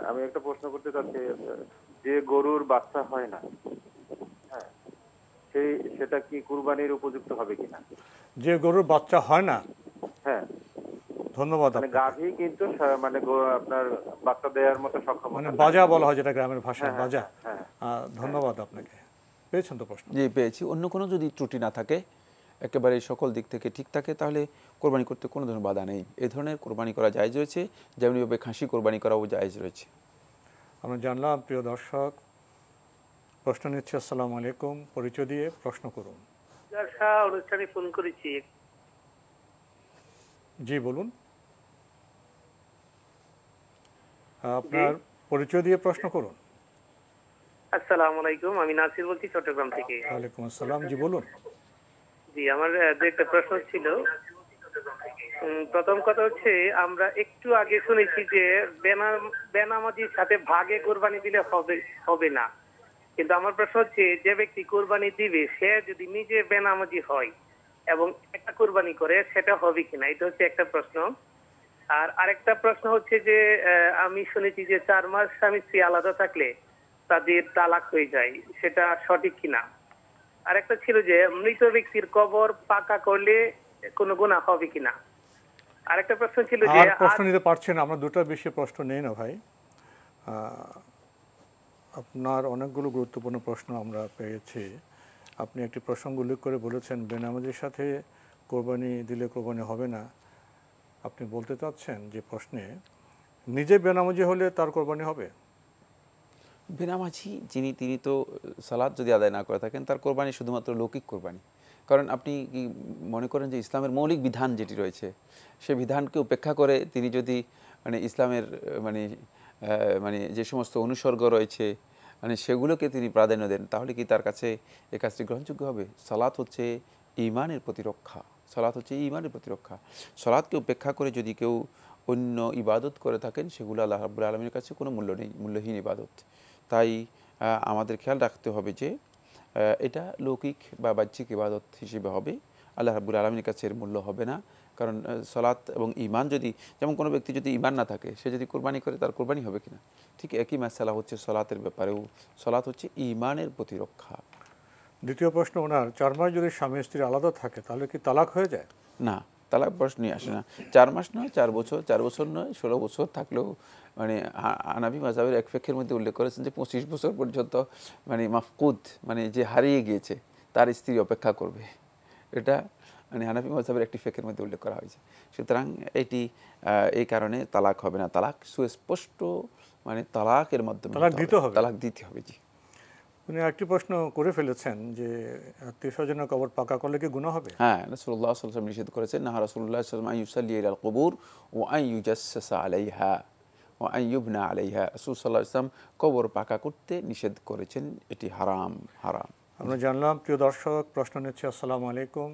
আমি একটা প্রশ্ন করতে চাচ্ছি যে গরুর বাচ্চা হয় না হ্যাঁ সেই সেটা কি কুরবানির উপযুক্ত হবে কিনা যে গরুর বাচ্চা হয় না হ্যাঁ ধন্যবাদ মানে গাভী কিন্তু মানে আপনার বাচ্চা দেওয়ার মতো সক্ষম মানে বাজা বলা হয় যেটা গ্রামের ভাষায় হ্যাঁ, হ্যাঁ, বাজা হ্যাঁ, ধন্যবাদ আপনাকে পেয়েছেন তো প্রশ্ন জি পেয়েছি অন্য কোনো যদি ত্রুটি না থাকে একেবারে সকল দিক থেকে ঠিক থাকে তাহলে কোরবানি করতে কোনো ধরনের বাধা নেই এ ধরনের কোরবানি করা জায়জ রয়েছে যেমনিভাবে খাসি কোরবানি করাও জায়জ রয়েছে আমরা জানলাম প্রিয় দর্শক প্রশ্ন নিচ্ছি আসসালাম আলাইকুম পরিচয় দিয়ে প্রশ্ন করুন অনুষ্ঠানে ফোন করেছি জি বলুন আপনার পরিচয় দিয়ে প্রশ্ন করুন আসসালামু আলাইকুম আমি নাসির বলছি চট্টগ্রাম থেকে ওয়ালাইকুম আসসালাম জি বলুন জি আমার যে একটা প্রশ্ন ছিল প্রথম কথা হচ্ছে আমরা একটু আগে শুনেছি যে বেনামাজির সাথে ভাগে কোরবানি দিলে হবে হবে না কিন্তু আমার প্রশ্ন হচ্ছে যে ব্যক্তি কোরবানি দিবে সে যদি নিজে বেনামাজি হয় এবং একটা কোরবানি করে সেটা হবে কিনা এটা হচ্ছে একটা প্রশ্ন আর আরেকটা প্রশ্ন হচ্ছে যে আমি শুনেছি যে চার মাস স্বামী স্ত্রী আলাদা থাকলে তাদের তালাক হয়ে যায় সেটা সঠিক কিনা আর একটা ছিল যে মৃত ব্যক্তির কবর পাকা করলে কোনো গুণা হবে কিনা একটা প্রশ্ন ছিল যে প্রশ্ন নিতে পারছেন আমরা দুটো বেশি প্রশ্ন নেই না ভাই আপনার অনেকগুলো গুরুত্বপূর্ণ প্রশ্ন আমরা পেয়েছি আপনি একটি প্রসঙ্গ উল্লেখ করে বলেছেন বেনামাজির সাথে কোরবানি দিলে কোরবানি হবে না আপনি বলতে চাচ্ছেন যে প্রশ্নে নিজে বেনামাজি হলে তার কোরবানি হবে বেনামাঝি যিনি তিনি তো সালাদ যদি আদায় না করে থাকেন তার কোরবানি শুধুমাত্র লৌকিক কোরবানি কারণ আপনি কি মনে করেন যে ইসলামের মৌলিক বিধান যেটি রয়েছে সে বিধানকে উপেক্ষা করে তিনি যদি মানে ইসলামের মানে মানে যে সমস্ত অনুসর্গ রয়েছে মানে সেগুলোকে তিনি প্রাধান্য দেন তাহলে কি তার কাছে এ কাজটি গ্রহণযোগ্য হবে সালাত হচ্ছে ইমানের প্রতিরক্ষা সালাত হচ্ছে ইমানের প্রতিরক্ষা সালাতকে উপেক্ষা করে যদি কেউ অন্য ইবাদত করে থাকেন সেগুলো আল্লাহ আব্বুল আলমীর কাছে কোনো মূল্য নেই মূল্যহীন ইবাদত তাই আমাদের খেয়াল রাখতে হবে যে এটা লৌকিক বা বাহ্যিক ইবাদত হিসেবে হবে আল্লাহ হাবুল আলমীর কাছে এর মূল্য হবে না কারণ সলাৎ এবং ইমান যদি যেমন কোনো ব্যক্তি যদি ইমান না থাকে সে যদি কোরবানি করে তার কোরবানি হবে কিনা ঠিক একই মাসালা হচ্ছে সলাতের ব্যাপারেও সলাৎ হচ্ছে ইমানের প্রতিরক্ষা দ্বিতীয় প্রশ্ন ওনার চার মাস যদি স্বামী স্ত্রী আলাদা থাকে তাহলে কি তালাক হয়ে যায় না তালাক বয়স নিয়ে আসে না চার মাস নয় চার বছর চার বছর নয় ষোলো বছর থাকলেও মানে আনাবি মাজাবের এক ফেক্ষের মধ্যে উল্লেখ করেছেন যে পঁচিশ বছর পর্যন্ত মানে মাফকুদ মানে যে হারিয়ে গিয়েছে তার স্ত্রী অপেক্ষা করবে এটা মানে হানাফি মজাবের একটি ফেকের মধ্যে উল্লেখ করা হয়েছে সুতরাং এটি এই কারণে তালাক হবে না তালাক সুস্পষ্ট মানে তালাকের মাধ্যমে তালাক দিতে হবে তালাক দিতে হবে জি উনি একটি প্রশ্ন করে ফেলেছেন যে আত্মীয় স্বজনের কবর পাকা করলে কি গুণ হবে হ্যাঁ রসুল্লাহ সাল্লাম নিষেধ করেছেন না রসুল্লাহ সাল্লাম আইউসাল্লি আল কবুর ও আইউজাসা আলাইহা ও আইয়ুবনা আলাইহা রসুল সাল্লাহ ইসলাম কবর পাকা করতে নিষেধ করেছেন এটি হারাম হারাম আমরা জানলাম প্রিয় দর্শক প্রশ্ন নিচ্ছে আসসালামু আলাইকুম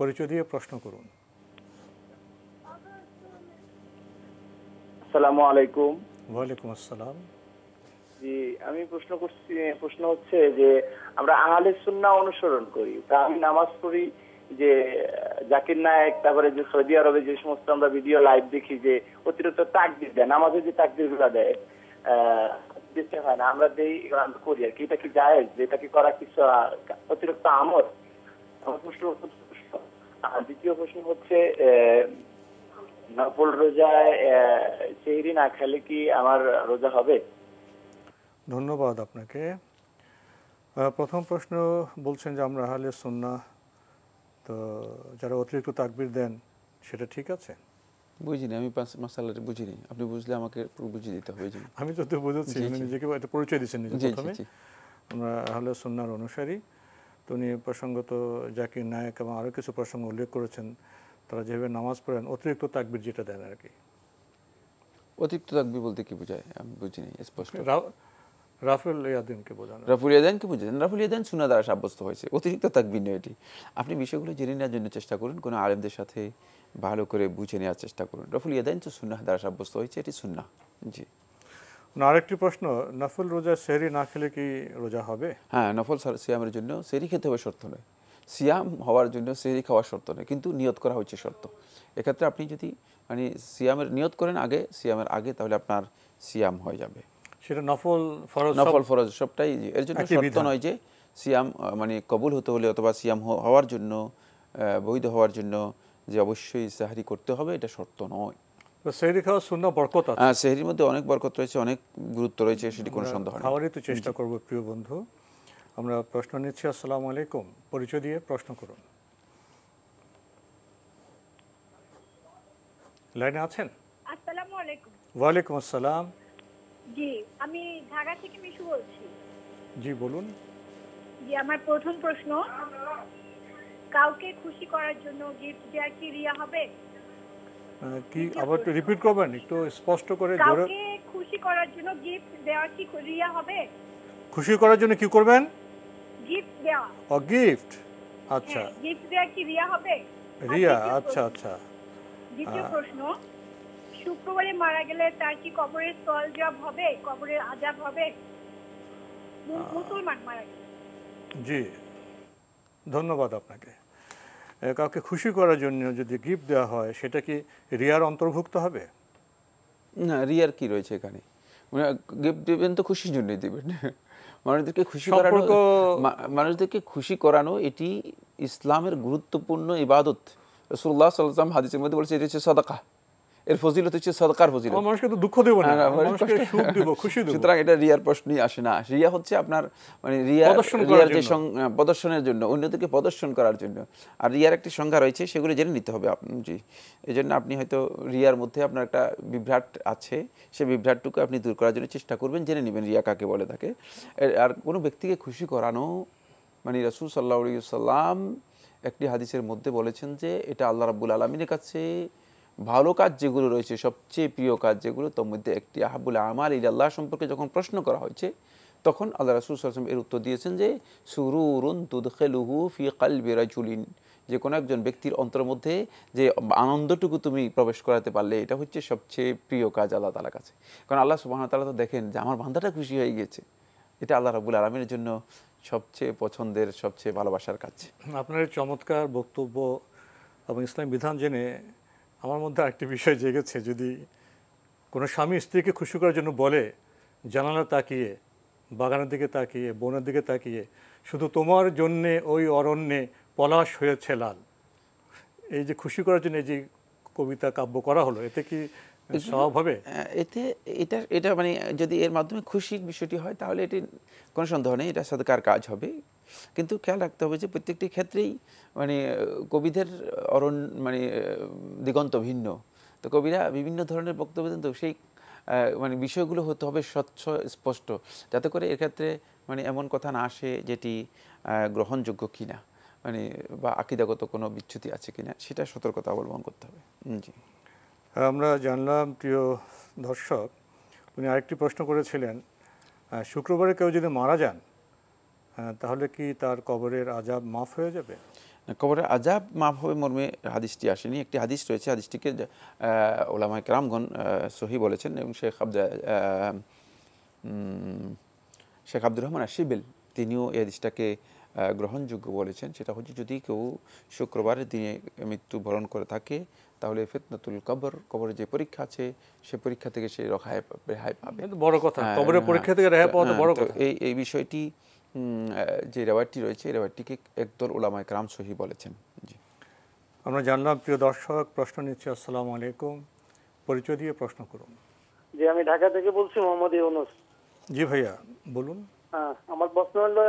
পরিচয় দিয়ে প্রশ্ন করুন আসসালামু আলাইকুম ওয়ালাইকুম আসসালাম আমি প্রশ্ন করছি প্রশ্ন হচ্ছে যে আমরা আহলে সুন্না অনুসরণ করি তা আমি নামাজ পড়ি যে জাকির নায়ক তারপরে যে সৌদি আরবে যে সমস্ত আমরা ভিডিও লাইভ দেখি যে অতিরিক্ত তাকদির দেয় নামাজে যে তাকদির দেয় হয় না আমরা দেই করি আর কি এটা কি জায়েজ এটা কি করা কিছু অতিরিক্ত আমল আর দ্বিতীয় প্রশ্ন হচ্ছে নফল রোজায় চেহারি না খেলে কি আমার রোজা হবে ধন্যবাদ আপনাকে প্রথম প্রশ্ন বলছেন যে আমরা হালে সন্না তো যারা অতিরিক্ত তাকবির দেন সেটা ঠিক আছে বুঝিনি আমি মশালাটা বুঝিনি আপনি বুঝলে আমাকে বুঝিয়ে দিতে হবে আমি যত বুঝেছি মানে নিজেকে একটা পরিচয় দিচ্ছেন আমরা হালে সন্ন্যার অনুসারী তো উনি প্রসঙ্গত জাকির নায়ক এবং আরও কিছু প্রসঙ্গ উল্লেখ করেছেন তারা যেভাবে নামাজ পড়েন অতিরিক্ত তাকবির যেটা দেন আর কি অতিরিক্ত তাকবির বলতে কি বোঝায় আমি বুঝিনি স্পষ্ট রাফুল ইয়াদিনকে বোঝানো রাফুল ইয়াদানকে বুঝেছেন রাফুল ইয়াদান সুনা দ্বারা সাব্যস্ত হয়েছে অতিরিক্ত তাকবির নয় এটি আপনি বিষয়গুলো জেনে নেওয়ার জন্য চেষ্টা করুন কোনো আলেমদের সাথে ভালো করে বুঝে নেওয়ার চেষ্টা করুন রাফুল ইয়াদান তো সুন্না দ্বারা সাব্যস্ত হয়েছে এটি সুন্না জি আরেকটি প্রশ্ন নফল রোজা সেরি না খেলে কি রোজা হবে হ্যাঁ নফল সিয়ামের জন্য সেরি খেতে হবে শর্ত নয় সিয়াম হওয়ার জন্য সেরি খাওয়ার শর্ত নয় কিন্তু নিয়ত করা হচ্ছে শর্ত এক্ষেত্রে আপনি যদি মানে সিয়ামের নিয়ত করেন আগে সিয়ামের আগে তাহলে আপনার সিয়াম হয়ে যাবে সেটা নফল ফরজ নফল ফরজ সবটাই এর জন্য শর্ত নয় যে সিয়াম মানে কবুল হতে হলে অথবা সিয়াম হওয়ার জন্য বৈধ হওয়ার জন্য যে অবশ্যই সাহারি করতে হবে এটা শর্ত নয় সেহরি খাওয়া শূন্য বরকত আছে হ্যাঁ সেহরির মধ্যে অনেক বরকত রয়েছে অনেক গুরুত্ব রয়েছে সেটি কোনো সন্দেহ নেই খাওয়ারই তো চেষ্টা করব প্রিয় বন্ধু আমরা প্রশ্ন নিচ্ছি আসসালামু আলাইকুম পরিচয় দিয়ে প্রশ্ন করুন লাইনে আছেন আসসালামু আলাইকুম ওয়ালাইকুম আসসালাম জি আমি ঢাকা থেকে মিশু বলছি জি বলুন জি আমার প্রথম প্রশ্ন কাউকে খুশি করার জন্য গিফট দেয়া কি রিয়া হবে কি আবার একটু রিপিট করবেন একটু স্পষ্ট করে জোরে কাউকে খুশি করার জন্য গিফট দেওয়া কি রিয়া হবে খুশি করার জন্য কি করবেন গিফট দেওয়া ও গিফট আচ্ছা গিফট হ্যাঁ, দেওয়া কি রিয়া হবে রিয়া আচ্ছা আচ্ছা দ্বিতীয় প্রশ্ন শুক্রবারে মারা গেলে তার কি কবরের সল জব হবে কবরের আজাব হবে মুসলমান মারা গেলে জি ধন্যবাদ আপনাকে কাউকে খুশি করার জন্য যদি গিফট দেওয়া হয় সেটা কি রিয়ার অন্তর্ভুক্ত হবে না রিয়ার কি রয়েছে এখানে গিফট মানে, দেবেন তো খুশির জন্যই দেবেন মানুষদেরকে খুশি করানো মানুষদেরকে খুশি করানো এটি ইসলামের গুরুত্বপূর্ণ ইবাদত রসুল্লাহ সাল্লাম হাদিসের মধ্যে বলছে এটি হচ্ছে সদাকা এর ফজিলত হচ্ছে সদকার ফজিলত মানুষকে তো দুঃখ দেব না হ্যাঁ, হ্যাঁ, মানুষকে সুখ দেব খুশি দেব সুতরাং এটা রিয়ার প্রশ্নই আসে না রিয়া হচ্ছে আপনার মানে রিয়া রিয়ার যে হ্যাঁ, প্রদর্শনের জন্য অন্যদিকে প্রদর্শন করার জন্য আর রিয়ার একটি সংখ্যা রয়েছে সেগুলো জেনে নিতে হবে আপনি জি এই জন্য আপনি হয়তো রিয়ার মধ্যে আপনার একটা বিভ্রাট আছে সেই বিভ্রাটটুকু আপনি দূর করার জন্য চেষ্টা করবেন জেনে নেবেন রিয়া কাকে বলে থাকে আর কোনো ব্যক্তিকে খুশি করানো মানে রসুল সাল্লা সাল্লাম একটি হাদিসের মধ্যে বলেছেন যে এটা আল্লাহ রাবুল আলমিনের কাছে ভালো কাজ যেগুলো রয়েছে সবচেয়ে প্রিয় কাজ যেগুলো তোর মধ্যে একটি আহাবুল আমার ইল আল্লাহ সম্পর্কে যখন প্রশ্ন করা হয়েছে তখন আল্লাহ রাসুল সাল্লাম এর উত্তর দিয়েছেন যে সুরুরুন তুদখেলুহু ফি কালবেরাজুলিন যে কোনো একজন ব্যক্তির অন্তর মধ্যে যে আনন্দটুকু তুমি প্রবেশ করাতে পারলে এটা হচ্ছে সবচেয়ে প্রিয় কাজ আল্লাহ তালার কাছে কারণ আল্লাহ সুবাহ তালা তো দেখেন যে আমার বান্ধাটা খুশি হয়ে গিয়েছে এটা আল্লাহ রাবুল আলমের জন্য সবচেয়ে পছন্দের সবচেয়ে ভালোবাসার কাজ আপনার চমৎকার বক্তব্য এবং ইসলাম বিধান জেনে আমার মধ্যে একটি বিষয় জেগেছে যদি কোনো স্বামী স্ত্রীকে খুশি করার জন্য বলে জানালা তাকিয়ে বাগানের দিকে তাকিয়ে বনের দিকে তাকিয়ে শুধু তোমার জন্যে ওই অরণ্যে পলাশ হয়েছে লাল এই যে খুশি করার জন্য এই যে কবিতা কাব্য করা হলো এতে কি স্বভাব হবে এতে এটা এটা মানে যদি এর মাধ্যমে খুশির বিষয়টি হয় তাহলে এটি কোনো সন্দেহ নেই এটা সাধকার কাজ হবে কিন্তু খেয়াল রাখতে হবে যে প্রত্যেকটি ক্ষেত্রেই মানে কবিদের অরণ মানে দিগন্ত ভিন্ন তো কবিরা বিভিন্ন ধরনের বক্তব্য দেন তো সেই মানে বিষয়গুলো হতে হবে স্বচ্ছ স্পষ্ট যাতে করে এক্ষেত্রে মানে এমন কথা না আসে যেটি গ্রহণযোগ্য কিনা মানে বা আকিদাগত কোনো বিচ্যুতি আছে কিনা সেটা সতর্কতা অবলম্বন করতে হবে জি হ্যাঁ, আমরা জানলাম প্রিয় দর্শক উনি আরেকটি প্রশ্ন করেছিলেন শুক্রবারে কেউ যদি মারা যান হ্যাঁ, তাহলে কি তার কবরের আজাব মাফ হয়ে যাবে কবরের আজাব মাফ হবে মর্মে হাদিসটি আসেনি একটি হাদিস রয়েছে হাদিসটিকে ওলামায় কেরামগণ সহি বলেছেন এবং শেখ আব্দা শেখ আব্দুর রহমান আশিবেল তিনিও এই হাদিসটাকে গ্রহণযোগ্য বলেছেন সেটা হচ্ছে যদি কেউ শুক্রবারের দিনে মৃত্যুবরণ করে থাকে তাহলে ফেতনাতুল কবর কবরের যে পরীক্ষা আছে সে পরীক্ষা থেকে সে রেহাই রেহাই পাবে বড় কথা হ্যাঁ, কবরের পরীক্ষা থেকে রেহাই পাওয়া হ্যাঁ, বড় কথা এই এই বিষয়টি যে রেওয়ারটি রয়েছে এই রেওয়ারটিকে একদল ওলামায় ক্রাম সহি বলেছেন জি আমরা জানলাম প্রিয় দর্শক প্রশ্ন নিচ্ছি আসসালামু আলাইকুম পরিচয় দিয়ে প্রশ্ন করুন জি আমি ঢাকা থেকে বলছি মোহাম্মদ ইউনুস জি ভাইয়া বলুন হ্যাঁ, আমার প্রশ্ন হলো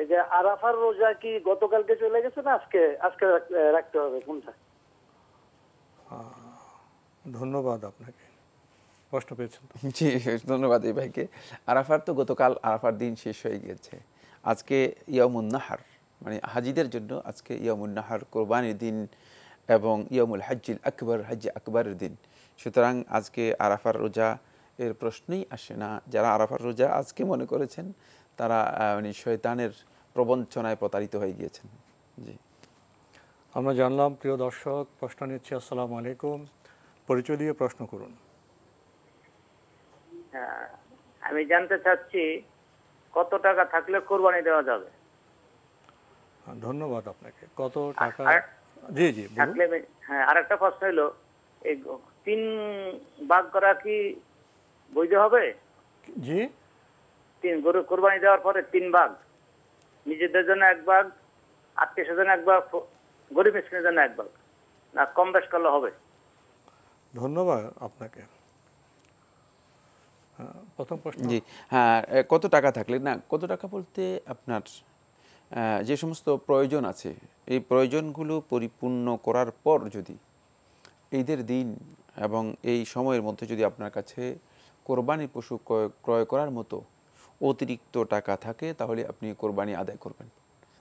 এই যে আরাফার রোজা কি গতকালকে চলে গেছে না আজকে আজকে রাখতে হবে কোনটা ধন্যবাদ আপনাকে কষ্ট পেয়েছেন জি ধন্যবাদ এই ভাইকে আরাফার তো গতকাল আরাফার দিন শেষ হয়ে গিয়েছে আজকে ইয়মুন্নাহার মানে হাজিদের জন্য আজকে ইয়মুন্নাহার কোরবানির দিন এবং ইয়মুল হাজিল আকবর হাজি আকবরের দিন সুতরাং আজকে আরাফার রোজা এর প্রশ্নেই আসে না যারা আরাফার রোজা আজকে মনে করেছেন তারা মানে শৈতানের প্রবঞ্চনায় প্রতারিত হয়ে গিয়েছেন জি আমরা জানলাম প্রিয় দর্শক প্রশ্ন নিচ্ছি আসসালামু আলাইকুম পরিচয় দিয়ে প্রশ্ন করুন হ্যাঁ আমি জানতে চাচ্ছি কত টাকা থাকলে কোরবানি দেওয়া যাবে হ্যাঁ, ধন্যবাদ আপনাকে কত টাকা জি জি থাকলে হ্যাঁ আরেকটা প্রশ্ন হলো এই তিন ভাগ করা কি বৈধ হবে জি তিন গরু কোরবানি দেওয়ার পরে তিন ভাগ নিজেদের জন্য এক ভাগ আত্মীয় স্বজন এক ভাগ গরিব মিসকিনের জন্য এক ভাগ না কম বেশ করলে হবে ধন্যবাদ আপনাকে প্রথম প্রশ্ন জি হ্যাঁ কত টাকা থাকলে না কত টাকা বলতে আপনার যে সমস্ত প্রয়োজন আছে এই প্রয়োজনগুলো পরিপূর্ণ করার পর যদি ঈদের দিন এবং এই সময়ের মধ্যে যদি আপনার কাছে কোরবানি পশু ক্রয় করার মতো অতিরিক্ত টাকা থাকে তাহলে আপনি কোরবানি আদায় করবেন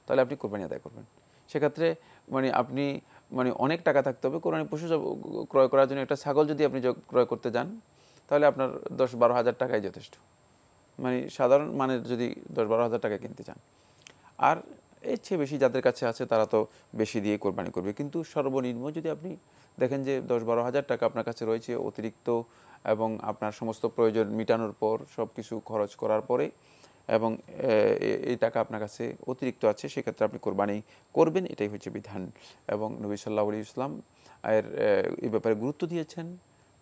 তাহলে আপনি কোরবানি আদায় করবেন সেক্ষেত্রে মানে আপনি মানে অনেক টাকা থাকতে হবে কোরবানি পশু ক্রয় করার জন্য একটা ছাগল যদি আপনি ক্রয় করতে যান তাহলে আপনার দশ বারো হাজার টাকাই যথেষ্ট মানে সাধারণ মানের যদি দশ বারো হাজার টাকা কিনতে চান আর এর চেয়ে বেশি যাদের কাছে আছে তারা তো বেশি দিয়ে কোরবানি করবে কিন্তু সর্বনিম্ন যদি আপনি দেখেন যে দশ বারো হাজার টাকা আপনার কাছে রয়েছে অতিরিক্ত এবং আপনার সমস্ত প্রয়োজন মিটানোর পর সব কিছু খরচ করার পরে এবং এই টাকা আপনার কাছে অতিরিক্ত আছে সেক্ষেত্রে আপনি কোরবানি করবেন এটাই হচ্ছে বিধান এবং নবী সাল্লাহ আলী ইসলাম এর এই ব্যাপারে গুরুত্ব দিয়েছেন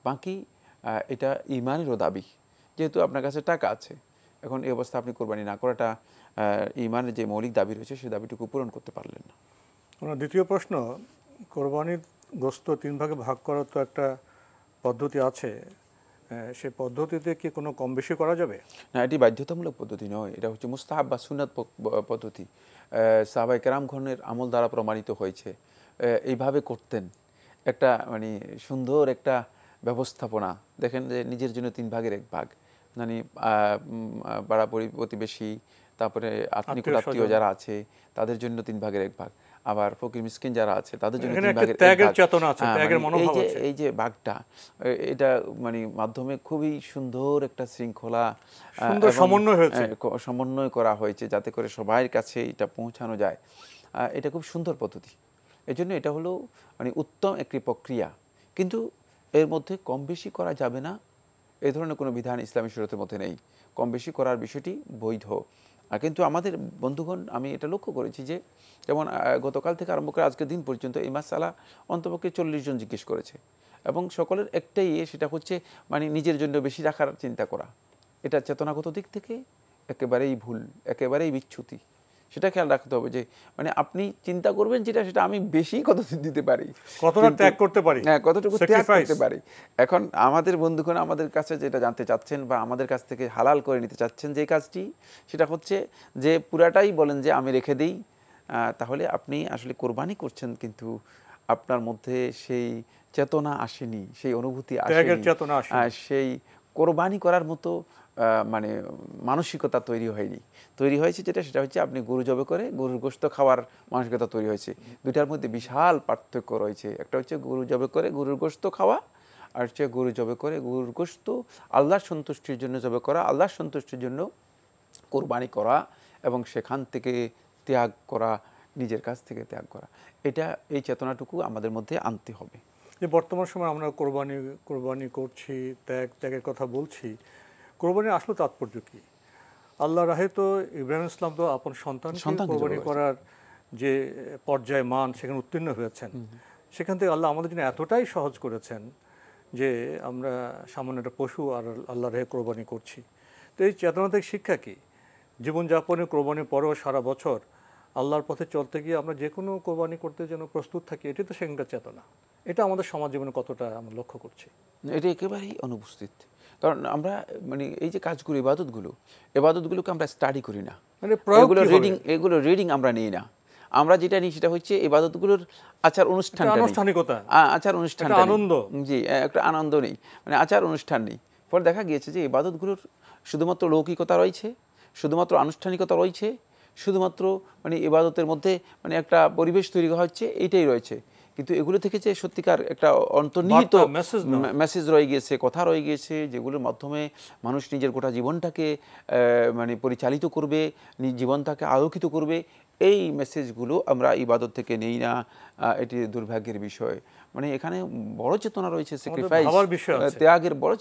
বাকি এটা ইমানেরও দাবি যেহেতু আপনার কাছে টাকা আছে এখন এই অবস্থা আপনি কোরবানি না করাটা ইমানের যে মৌলিক দাবি রয়েছে সেই দাবিটুকু পূরণ করতে পারলেন না ওনার দ্বিতীয় প্রশ্ন কোরবানির গোস্ত তিন ভাগে ভাগ করার তো একটা পদ্ধতি আছে সে পদ্ধতিতে কি কোনো কম বেশি করা যাবে না এটি বাধ্যতামূলক পদ্ধতি নয় এটা হচ্ছে মুস্তাহাব বা সুনাত পদ্ধতি সাহাবাই কেরাম ঘনের আমল দ্বারা প্রমাণিত হয়েছে এইভাবে করতেন একটা মানে সুন্দর একটা ব্যবস্থাপনা দেখেন যে নিজের জন্য তিন ভাগের এক ভাগ মানে বাড়াবাড়ি প্রতিবেশী তারপরে আত্মীয় আত্মীয় যারা আছে তাদের জন্য তিন ভাগের এক ভাগ আবার ফকির মিসকিন যারা আছে তাদের জন্য তিন ভাগের ত্যাগের চেতনা আছে হ্যাঁ, মানে ত্যাগের এই যে ভাগটা এটা মানে মাধ্যমে খুবই সুন্দর একটা শৃঙ্খলা সমন্বয় হয়েছে সমন্বয় করা হয়েছে যাতে করে সবার কাছে এটা পৌঁছানো যায় এটা খুব সুন্দর পদ্ধতি এজন্য এটা হলো মানে উত্তম একটি প্রক্রিয়া কিন্তু এর মধ্যে কম বেশি করা যাবে না এ ধরনের কোনো বিধান ইসলামী শরীয়তের মধ্যে নেই কম বেশি করার বিষয়টি বৈধ কিন্তু আমাদের বন্ধুগণ আমি এটা লক্ষ্য করেছি যে যেমন গতকাল থেকে আরম্ভ করে আজকের দিন পর্যন্ত এই মাস সালা অন্তপক্ষে চল্লিশ জন জিজ্ঞেস করেছে এবং সকলের একটাই ইয়ে, সেটা হচ্ছে মানে নিজের জন্য বেশি রাখার চিন্তা করা এটা চেতনাগত দিক থেকে একেবারেই ভুল একেবারেই বিচ্ছুতি সেটা খেয়াল রাখতে হবে যে মানে আপনি চিন্তা করবেন যেটা সেটা আমি বেশি কত দিতে পারি কতটা ত্যাগ করতে পারি হ্যাঁ কতটুকু ত্যাগ করতে পারি এখন আমাদের বন্ধুগণ আমাদের কাছে যেটা জানতে চাচ্ছেন বা আমাদের কাছ থেকে হালাল করে নিতে চাচ্ছেন যে কাজটি সেটা হচ্ছে যে পুরাটাই বলেন যে আমি রেখে দিই তাহলে আপনি আসলে কোরবানি করছেন কিন্তু আপনার মধ্যে সেই চেতনা আসেনি সেই অনুভূতি আসেনি সেই কোরবানি করার মতো মানে মানসিকতা তৈরি হয়নি তৈরি হয়েছে যেটা সেটা হচ্ছে আপনি গরু জবে করে গরুর গোস্ত খাওয়ার মানসিকতা তৈরি হয়েছে দুইটার মধ্যে বিশাল পার্থক্য রয়েছে একটা হচ্ছে গরু জবে করে গরুর গোস্ত খাওয়া আর হচ্ছে গরু জবে করে গরুর গোস্ত আল্লাহর সন্তুষ্টির জন্য জবে করা আল্লাহর সন্তুষ্টির জন্য কোরবানি করা এবং সেখান থেকে ত্যাগ করা নিজের কাছ থেকে ত্যাগ করা এটা এই চেতনাটুকু আমাদের মধ্যে আনতে হবে যে বর্তমান সময় আমরা কোরবানি কোরবানি করছি ত্যাগ ত্যাগের কথা বলছি কোরবানির আসলে তাৎপর্য কি আল্লাহ রাহে তো ইব্রাহিম ইসলাম তো আপন সন্তান কোরবানি করার যে পর্যায় মান সেখানে উত্তীর্ণ হয়েছেন সেখান থেকে আল্লাহ আমাদের জন্য এতটাই সহজ করেছেন যে আমরা সামান্য একটা পশু আর আল্লাহ রাহে কোরবানি করছি তো এই চেতনা থেকে শিক্ষা কী জীবনযাপনে কোরবানির পরেও সারা বছর আল্লাহর পথে চলতে গিয়ে আমরা যে কোনো কোরবানি করতে যেন প্রস্তুত থাকি এটি তো সেখানকার চেতনা এটা আমাদের সমাজ জীবনে কতটা আমরা লক্ষ্য করছি এটা একেবারেই অনুপস্থিত কারণ আমরা মানে এই যে কাজ করি ইবাদতগুলো ইবাদতগুলোকে আমরা স্টাডি করি না মানে এগুলো রিডিং এগুলো রিডিং আমরা নিই না আমরা যেটা নিই সেটা হচ্ছে ইবাদতগুলোর আচার অনুষ্ঠান আনুষ্ঠানিকতা আচার অনুষ্ঠান আনন্দ জি একটা আনন্দ নেই মানে আচার অনুষ্ঠান নেই ফলে দেখা গিয়েছে যে ইবাদতগুলোর শুধুমাত্র লৌকিকতা রয়েছে শুধুমাত্র আনুষ্ঠানিকতা রয়েছে শুধুমাত্র মানে ইবাদতের মধ্যে মানে একটা পরিবেশ তৈরি হচ্ছে এইটাই রয়েছে কিন্তু এগুলো থেকে যে সত্যিকার একটা অন্তর্নিহিত মেসেজ রয়ে গিয়েছে কথা রয়ে গিয়েছে যেগুলোর মাধ্যমে মানুষ নিজের গোটা জীবনটাকে মানে পরিচালিত করবে নিজ জীবনটাকে আলোকিত করবে এই মেসেজগুলো আমরা ইবাদত থেকে নেই না এটি দুর্ভাগ্যের বিষয় মানে এখানে বড় চেতনা রয়েছে ত্যাগের বড়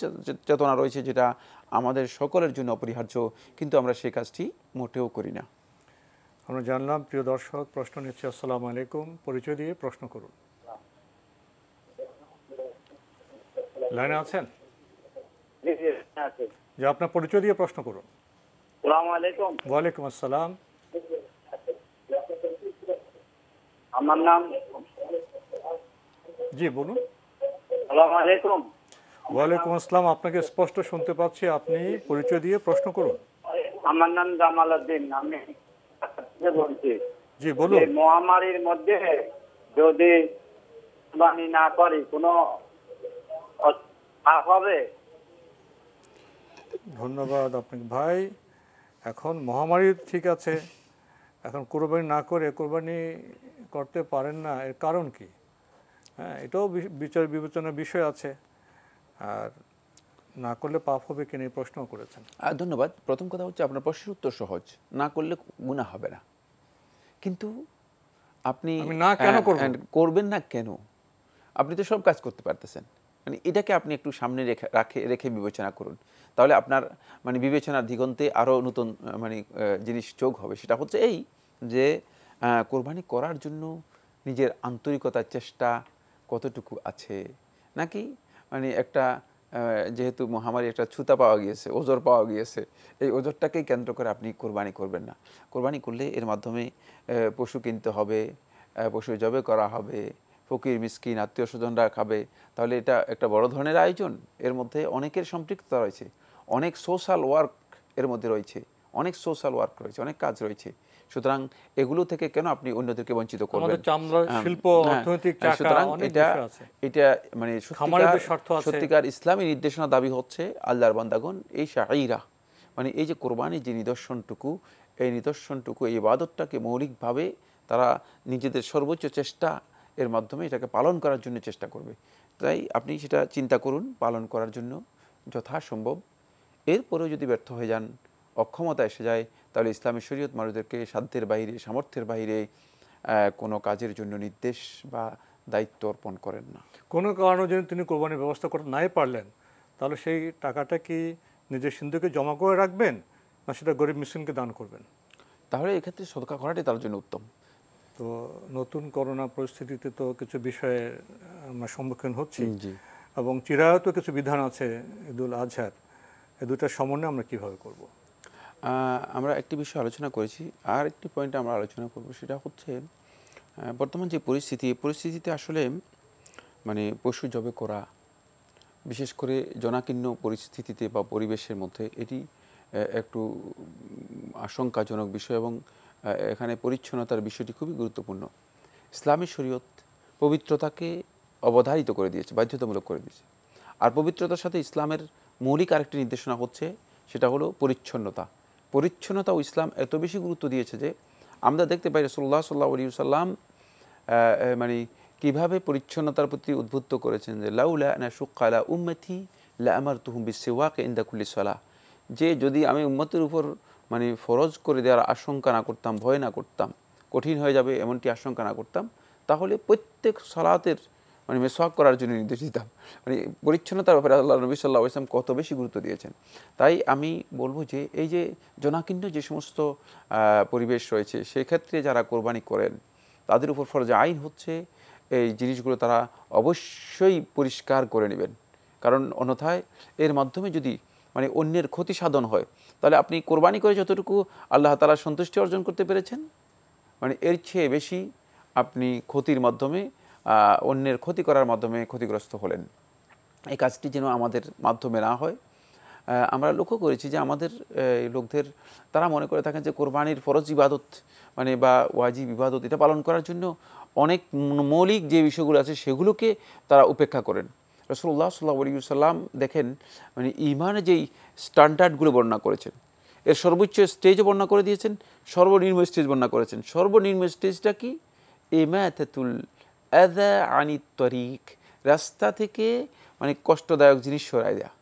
চেতনা রয়েছে যেটা আমাদের সকলের জন্য অপরিহার্য কিন্তু আমরা সেই কাজটি মোটেও করি না আমরা জানলাম প্রিয় দর্শক প্রশ্ন নিচ্ছে আসসালাম আলাইকুম পরিচয় দিয়ে প্রশ্ন করুন লাইনে আছেন যে আপনার পরিচয় দিয়ে প্রশ্ন করুন ওয়ালাইকুম আসসালাম আমার নাম জি বলুন ওয়ালাইকুম আসসালাম আপনাকে স্পষ্ট শুনতে পাচ্ছি আপনি পরিচয় দিয়ে প্রশ্ন করুন আমার নাম জামাল উদ্দিন আমি বলছি জি বলুন মহামারীর মধ্যে যদি বাণী না করি কোন হবে ধন্যবাদ আপনাকে ভাই এখন মহামারী ঠিক আছে এখন কোরবানি না করে কোরবানি করতে পারেন না এর কারণ কি হ্যাঁ এটাও বিচার বিবেচনার বিষয় আছে আর না করলে পাপ হবে কিনা এই প্রশ্ন করেছেন ধন্যবাদ প্রথম কথা হচ্ছে আপনার প্রশ্নের উত্তর সহজ না করলে গুণা হবে না কিন্তু আপনি না কেন হ্যাঁ, করবেন করবেন না কেন আপনি তো সব কাজ করতে পারতেছেন মানে এটাকে আপনি একটু সামনে রেখে রাখে রেখে বিবেচনা করুন তাহলে আপনার মানে বিবেচনার দিগন্তে আরও নতুন মানে জিনিস চোখ হবে সেটা হচ্ছে এই যে কোরবানি করার জন্য নিজের আন্তরিকতার চেষ্টা কতটুকু আছে নাকি মানে একটা যেহেতু মহামারী একটা ছুতা পাওয়া গিয়েছে ওজোর পাওয়া গিয়েছে এই ওজোরটাকেই কেন্দ্র করে আপনি কোরবানি করবেন না কোরবানি করলে এর মাধ্যমে পশু কিনতে হবে পশু জবে করা হবে ফকির মিসকিন আত্মীয় স্বজনরা খাবে তাহলে এটা একটা বড় ধরনের আয়োজন এর মধ্যে অনেকের সম্পৃক্ততা রয়েছে অনেক সোশ্যাল ওয়ার্ক এর মধ্যে রয়েছে অনেক সোশ্যাল ওয়ার্ক রয়েছে অনেক কাজ রয়েছে সুতরাং এগুলো থেকে কেন আপনি অন্যদেরকে বঞ্চিত করবেন হ্যাঁ, শিল্প হ্যাঁ, অর্থনৈতিক হ্যাঁ, সুতরাং এটা এটা মানে সত্যিকার ইসলামী নির্দেশনা দাবি হচ্ছে আল্লাহর বান্দাগণ এই শাহরা মানে এই যে কোরবানির যে নিদর্শনটুকু এই নিদর্শনটুকু এই বাদতটাকে মৌলিকভাবে তারা নিজেদের সর্বোচ্চ চেষ্টা এর মাধ্যমে এটাকে পালন করার জন্য চেষ্টা করবে তাই আপনি সেটা চিন্তা করুন পালন করার জন্য যথাসম্ভব এরপরেও যদি ব্যর্থ হয়ে যান অক্ষমতা এসে যায় তাহলে ইসলামী শরীয়ত মানুষদেরকে সাধ্যের বাইরে সামর্থ্যের বাইরে কোনো কাজের জন্য নির্দেশ বা দায়িত্ব অর্পণ করেন না কোনো কারণে যদি তিনি কোরবানির ব্যবস্থা করতে নাই পারলেন তাহলে সেই টাকাটা কি নিজের সিন্ধুকে জমা করে রাখবেন না সেটা গরিব মিশনকে দান করবেন তাহলে এক্ষেত্রে সদকা করাটাই তার জন্য উত্তম তো নতুন করোনা পরিস্থিতিতে তো কিছু বিষয়ে আমরা সম্মুখীন হচ্ছি এবং চিরায়ত কিছু বিধান আছে ঈদুল আজহার এ দুটার সমন্বয় আমরা কিভাবে করবো আমরা একটি বিষয় আলোচনা করেছি আর একটি পয়েন্ট আমরা আলোচনা করব সেটা হচ্ছে বর্তমান যে পরিস্থিতি পরিস্থিতিতে আসলে মানে পশু জবে করা বিশেষ করে জনাকীর্ণ পরিস্থিতিতে বা পরিবেশের মধ্যে এটি একটু আশঙ্কাজনক বিষয় এবং এখানে পরিচ্ছন্নতার বিষয়টি খুবই গুরুত্বপূর্ণ ইসলামী শরীয়ত পবিত্রতাকে অবধারিত করে দিয়েছে বাধ্যতামূলক করে দিয়েছে আর পবিত্রতার সাথে ইসলামের মৌলিক আরেকটি নির্দেশনা হচ্ছে সেটা হলো পরিচ্ছন্নতা পরিচ্ছন্নতা ও ইসলাম এত বেশি গুরুত্ব দিয়েছে যে আমরা দেখতে পাই রসুল্লাহ সাল্লা আলী সাল্লাম মানে কীভাবে পরিচ্ছন্নতার প্রতি উদ্বুদ্ধ করেছেন যে লাউলা না সুকালা উম্মতি লা আমার তুহুম বিসিওয়াকে ইন্দাকুল্লি সালাহ যে যদি আমি উম্মতের উপর মানে ফরজ করে দেওয়ার আশঙ্কা না করতাম ভয় না করতাম কঠিন হয়ে যাবে এমনটি আশঙ্কা না করতাম তাহলে প্রত্যেক সালাতের মানে মেসোয়াক করার জন্য নির্দেশ দিতাম মানে পরিচ্ছন্নতার ব্যাপারে আল্লাহ নবী সাল্লাহ ইসলাম কত বেশি গুরুত্ব দিয়েছেন তাই আমি বলবো যে এই যে জনাকীর্ণ যে সমস্ত পরিবেশ রয়েছে সেক্ষেত্রে যারা কোরবানি করেন তাদের উপর ফরজা আইন হচ্ছে এই জিনিসগুলো তারা অবশ্যই পরিষ্কার করে নেবেন কারণ অন্যথায় এর মাধ্যমে যদি মানে অন্যের ক্ষতি সাধন হয় তাহলে আপনি কোরবানি করে যতটুকু আল্লাহ তালা সন্তুষ্টি অর্জন করতে পেরেছেন মানে এর চেয়ে বেশি আপনি ক্ষতির মাধ্যমে অন্যের ক্ষতি করার মাধ্যমে ক্ষতিগ্রস্ত হলেন এই কাজটি যেন আমাদের মাধ্যমে না হয় আমরা লক্ষ্য করেছি যে আমাদের লোকদের তারা মনে করে থাকেন যে কোরবানির ফরজ ইবাদত মানে বা ওয়াজিব ইবাদত এটা পালন করার জন্য অনেক মৌলিক যে বিষয়গুলো আছে সেগুলোকে তারা উপেক্ষা করেন রসুল্লাহ সাল্লাহ সাল্লাম দেখেন মানে ইমান যেই স্ট্যান্ডার্ডগুলো বর্ণনা করেছেন এর সর্বোচ্চ স্টেজও বর্ণনা করে দিয়েছেন সর্বনিম্ন স্টেজ বর্ণনা করেছেন সর্বনিম্ন স্টেজটা কি এম্যাথেতুল আদা আনি তরিক রাস্তা থেকে মানে কষ্টদায়ক জিনিস সরাই দেয়া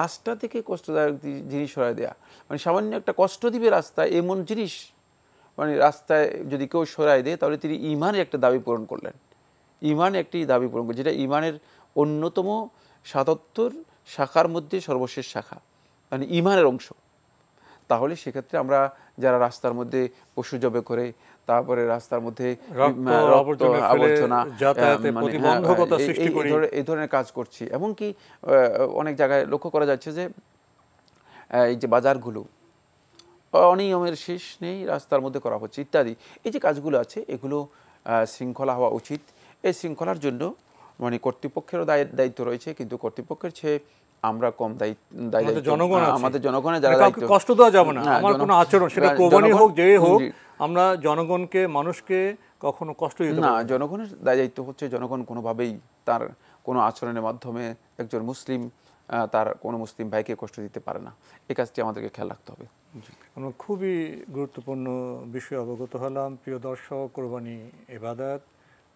রাস্তা থেকে কষ্টদায়ক জিনিস সরাই দেয়া মানে সামান্য একটা কষ্ট দিবে রাস্তা এমন জিনিস মানে রাস্তায় যদি কেউ সরাই দেয় তাহলে তিনি ইমানের একটা দাবি পূরণ করলেন ইমান একটি দাবি পূরণ করলেন যেটা ইমানের অন্যতম সাতাত্তর শাখার মধ্যে সর্বশেষ শাখা মানে ইমানের অংশ তাহলে সেক্ষেত্রে আমরা যারা রাস্তার মধ্যে পশু জবে করে তারপরে রাস্তার মধ্যে আবর্জনা মানে, হ্যাঁ, এই ধরনের কাজ করছি এমনকি অনেক জায়গায় লক্ষ্য করা যাচ্ছে যে এই যে বাজারগুলো অনিয়মের শেষ নেই রাস্তার মধ্যে করা হচ্ছে ইত্যাদি এই যে কাজগুলো আছে এগুলো শৃঙ্খলা হওয়া উচিত এই শৃঙ্খলার জন্য মানে কর্তৃপক্ষেরও দায়িত্ব রয়েছে কিন্তু কর্তৃপক্ষের চেয়ে আমরা কম দায়ী জনগণ হ্যাঁ, আমাদের জনগণের যারা কষ্ট দেওয়া যাবে না হ্যাঁ, আমার কোনো আচরণ সেটা হ্যাঁ, কোবানি হোক যে হোক আমরা জনগণকে মানুষকে কখনো কষ্ট না জনগণের দায়িত্ব হচ্ছে জনগণ কোনোভাবেই তার কোনো আচরণের মাধ্যমে একজন মুসলিম তার কোনো মুসলিম ভাইকে কষ্ট দিতে পারে না এই কাজটি আমাদেরকে খেয়াল রাখতে হবে আমরা খুবই গুরুত্বপূর্ণ বিষয়ে অবগত হলাম প্রিয় দর্শক কোরবানি এবাদাত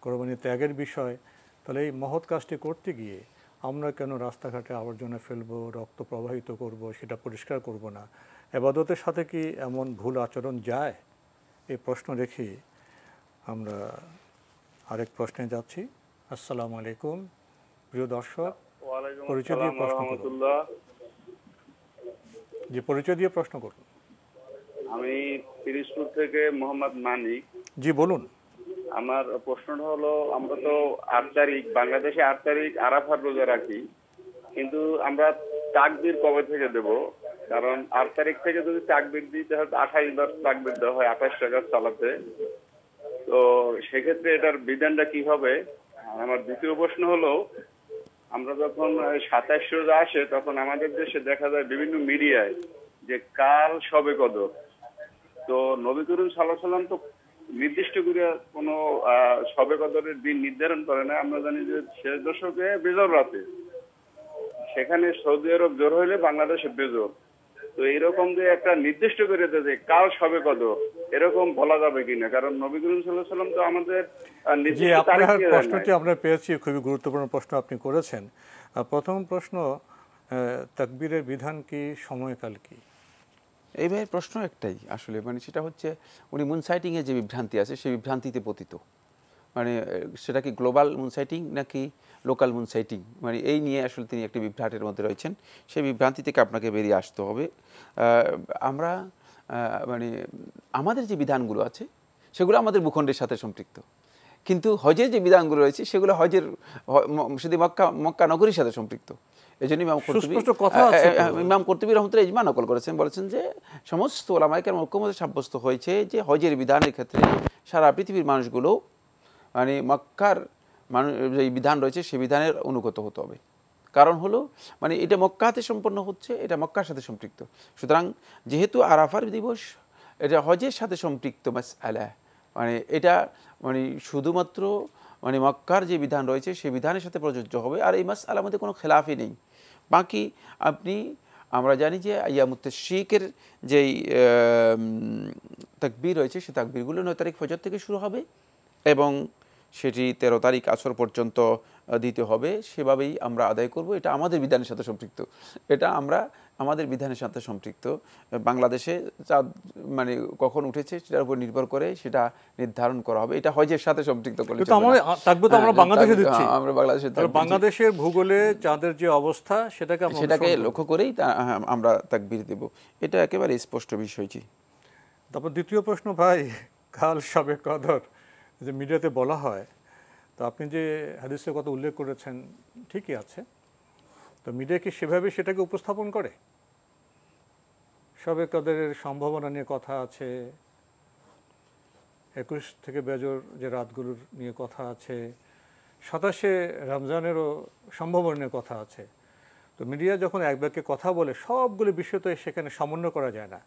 কোরবানি ত্যাগের বিষয় তাহলে এই মহৎ কাজটি করতে গিয়ে আমরা কেন রাস্তাঘাটে আবর্জনা ফেলবো রক্ত প্রবাহিত করব সেটা পরিষ্কার করব না এবাদতের সাথে কি এমন ভুল আচরণ যায় এই প্রশ্ন রেখে আমরা আরেক প্রশ্নে যাচ্ছি আসসালামু আলাইকুম প্রিয় দর্শক পরিচয় দিয়ে প্রশ্ন জি পরিচয় দিয়ে প্রশ্ন করুন আমি পিরিশপুর থেকে মোহাম্মদ মানিক জি বলুন আমার প্রশ্নটা হলো আমরা তো আট তারিখ বাংলাদেশে আট তারিখ আরাফার রোজা রাখি কিন্তু আমরা তাকবির কবে থেকে দেব কারণ আট তারিখ থেকে যদি তাকবির দিই তাহলে আঠাশ বার তাকবির দেওয়া হয় আঠাশ টাকার চালাতে তো সেক্ষেত্রে এটার বিধানটা কি হবে আমার দ্বিতীয় প্রশ্ন হলো আমরা যখন সাতাশ রোজা আসে তখন আমাদের দেশে দেখা যায় বিভিন্ন মিডিয়ায় যে কাল সবে কদর তো নবী করিম সাল্লাহ সাল্লাম তো নির্দিষ্ট করে কোন সবে কদরের দিন নির্ধারণ করে না আমরা জানি যে শেষ দশকে বেজর রাতে সেখানে সৌদি আরব জোর হইলে বাংলাদেশে বেজর তো এরকম যে একটা নির্দিষ্ট করে দিয়েছে কাল সবে কদর এরকম বলা যাবে কিনা কারণ নবী করিম সাল্লাম তো আমাদের জি আপনার প্রশ্নটি আমরা পেয়েছি খুবই গুরুত্বপূর্ণ প্রশ্ন আপনি করেছেন প্রথম প্রশ্ন তাকবীরের বিধান কি সময়কাল কি এই ভাইয়ের প্রশ্ন একটাই আসলে মানে সেটা হচ্ছে উনি মুনসাইটিংয়ে যে বিভ্রান্তি আছে সেই বিভ্রান্তিতে পতিত মানে সেটা কি গ্লোবাল মুনসাইটিং নাকি লোকাল মুনসাইটিং মানে এই নিয়ে আসলে তিনি একটি বিভ্রাটের মধ্যে রয়েছেন সেই বিভ্রান্তি থেকে আপনাকে বেরিয়ে আসতে হবে আমরা মানে আমাদের যে বিধানগুলো আছে সেগুলো আমাদের ভূখণ্ডের সাথে সম্পৃক্ত কিন্তু হজের যে বিধানগুলো রয়েছে সেগুলো হজের শুধু মক্কা মক্কা নগরীর সাথে সম্পৃক্ত এই জন্য ইমাম কর্তুবী ইমাম কর্তুবী রহমতুল্লাহ ইজমা নকল করেছেন বলেছেন যে সমস্ত ওলামাইকার ঐক্যমতে সাব্যস্ত হয়েছে যে হজের বিধানের ক্ষেত্রে সারা পৃথিবীর মানুষগুলো মানে মক্কার মানুষ যে বিধান রয়েছে সে বিধানের অনুগত হতে হবে কারণ হলো মানে এটা মক্কাতে সম্পন্ন হচ্ছে এটা মক্কার সাথে সম্পৃক্ত সুতরাং যেহেতু আরাফার দিবস এটা হজের সাথে সম্পৃক্ত মাস আলা মানে এটা মানে শুধুমাত্র মানে মক্কার যে বিধান রয়েছে সেই বিধানের সাথে প্রযোজ্য হবে আর এই মাস আলামদের কোনো খেলাফই নেই বাকি আপনি আমরা জানি যে ইয়ামুত্তে শিখের যেই তাকবির রয়েছে সে তাকবিরগুলো নয় তারিখ ফজর থেকে শুরু হবে এবং সেটি ১৩ তারিখ আসর পর্যন্ত দিতে হবে সেভাবেই আমরা আদায় করব এটা আমাদের বিধানের সাথে সম্পৃক্ত এটা আমরা আমাদের বিধানের সাথে সম্পৃক্ত বাংলাদেশে চাঁদ মানে কখন উঠেছে সেটার উপর নির্ভর করে সেটা নির্ধারণ করা হবে এটা হজের সাথে সম্পৃক্ত করলে হ্যাঁ, হ্যাঁ, আমরা বাংলাদেশে আমরা বাংলাদেশে বাংলাদেশের ভূগোলে চাঁদের যে অবস্থা সেটাকে সেটাকে লক্ষ্য করেই হ্যাঁ, আমরা তাকবির দেব এটা একেবারে স্পষ্ট বিষয়টি তারপর দ্বিতীয় প্রশ্ন ভাই কাল সবে কদর যে মিডিয়াতে বলা হয় তো আপনি যে হাদিসের কথা উল্লেখ করেছেন ঠিকই আছে তো মিডিয়া কি সেভাবে সেটাকে উপস্থাপন করে সবে তাদের সম্ভাবনা নিয়ে কথা আছে একুশ থেকে বেজর যে রাতগুলোর নিয়ে কথা আছে সাতাশে রমজানেরও সম্ভাবনা নিয়ে কথা আছে তো মিডিয়া যখন এক ব্যাগকে কথা বলে সবগুলো বিষয় তো সেখানে সমন্বয় করা যায় না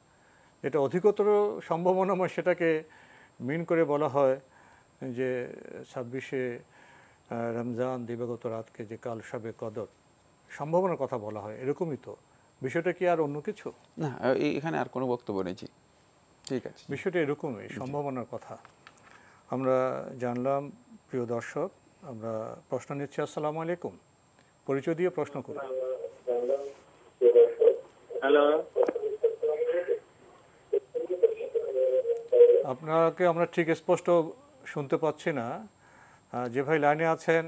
এটা অধিকতর সম্ভাবনাময় সেটাকে মিন করে বলা হয় যে ছাব্বিশে রমজান দিবাগত রাতকে যে কাল সাবে কদর সম্ভাবনার কথা বলা হয় এরকমই তো বিষয়টা কি আর অন্য কিছু না এখানে আর কোনো বক্তব্য নেই ঠিক আছে বিষয়টা এরকমই সম্ভাবনার কথা আমরা জানলাম প্রিয় দর্শক আমরা প্রশ্ন নিচ্ছি আসসালাম আলাইকুম পরিচয় দিয়ে প্রশ্ন করি হ্যালো আপনাকে আমরা ঠিক স্পষ্ট শুনতে পাচ্ছি না যে ভাই লাইনে আছেন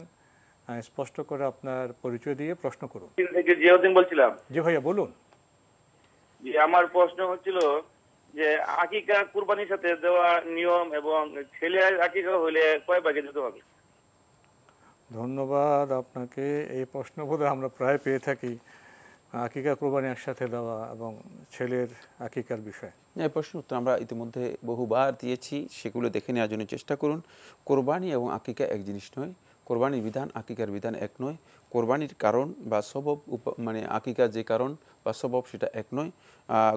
স্পষ্ট করে আপনার পরিচয় দিয়ে প্রশ্ন করুন জিয়াউদ্দিন বলছিলাম জি ভাইয়া বলুন জি আমার প্রশ্ন হচ্ছিল যে আকিকা কুরবানির সাথে দেওয়া নিয়ম এবং ছেলে আকিকা হলে কয় ভাগে দিতে হবে ধন্যবাদ আপনাকে এই প্রশ্ন বোধহয় আমরা প্রায় পেয়ে থাকি আকিকা কোরবানি একসাথে দেওয়া এবং ছেলের আকিকার বিষয় এই প্রশ্নের উত্তর আমরা ইতিমধ্যে বহুবার দিয়েছি সেগুলো দেখে নেওয়ার জন্য চেষ্টা করুন কোরবানি এবং আকিকা এক জিনিস নয় কোরবানির বিধান আকিকার বিধান এক নয় কোরবানির কারণ বা সবব মানে আকিকার যে কারণ বা সবব সেটা এক নয়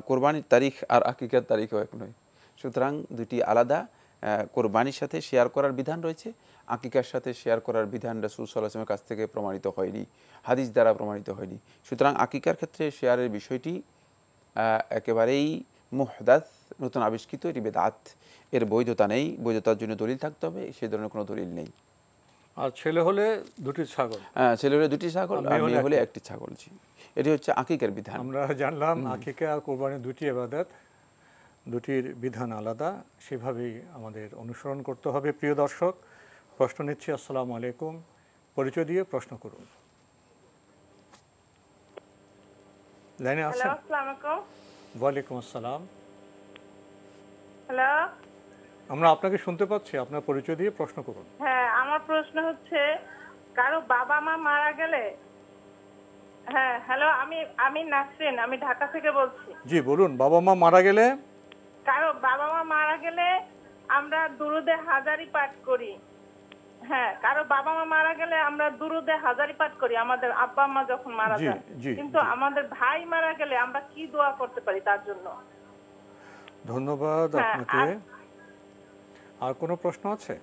কোরবানির তারিখ আর আকিকার তারিখও এক নয় সুতরাং দুটি আলাদা কোরবানির সাথে শেয়ার করার বিধান রয়েছে আকিকার সাথে শেয়ার করার বিধান রাসুল সাল্লাহামের কাছ থেকে প্রমাণিত হয়নি হাদিস দ্বারা প্রমাণিত হয়নি সুতরাং আকিকার ক্ষেত্রে শেয়ারের বিষয়টি একেবারেই মুহদাত নতুন আবিষ্কৃত এটি বেদাত এর বৈধতা নেই বৈধতার জন্য দলিল থাকতে হবে সে ধরনের কোনো দলিল নেই আর ছেলে হলে দুটি ছাগল হ্যাঁ ছেলে হলে দুটি ছাগল আর মেয়ে হলে একটি ছাগল জি এটি হচ্ছে আকিকের বিধান আমরা জানলাম আকিকা আর কোরবানি দুটি আবাদত দুটির বিধান আলাদা সেভাবেই আমাদের অনুসরণ করতে হবে প্রিয় দর্শক প্রশ্ন নিচ্ছি আসসালাম আলাইকুম পরিচয় দিয়ে প্রশ্ন করুন লাইনে আছেন ওয়ালাইকুম আসসালাম হ্যালো আমরা আপনাকে শুনতে পাচ্ছি আপনার পরিচয় দিয়ে প্রশ্ন করুন হ্যাঁ আমার প্রশ্ন হচ্ছে কারো বাবা মা মারা গেলে হ্যাঁ হ্যালো আমি আমি নাসরিন আমি ঢাকা থেকে বলছি জি বলুন বাবা মা মারা গেলে কারো বাবা মা মারা গেলে আমরা দুরুদে হাজারি পাঠ করি হ্যাঁ কারো বাবা মা মারা গেলে আমরা দুরুদে হাজারি পাঠ করি আমাদের আব্বা মা যখন মারা যায় কিন্তু আমাদের ভাই মারা গেলে আমরা কি দোয়া করতে পারি তার জন্য ধন্যবাদ হ্যাঁ, আপনাকে আর কোনো প্রশ্ন আছে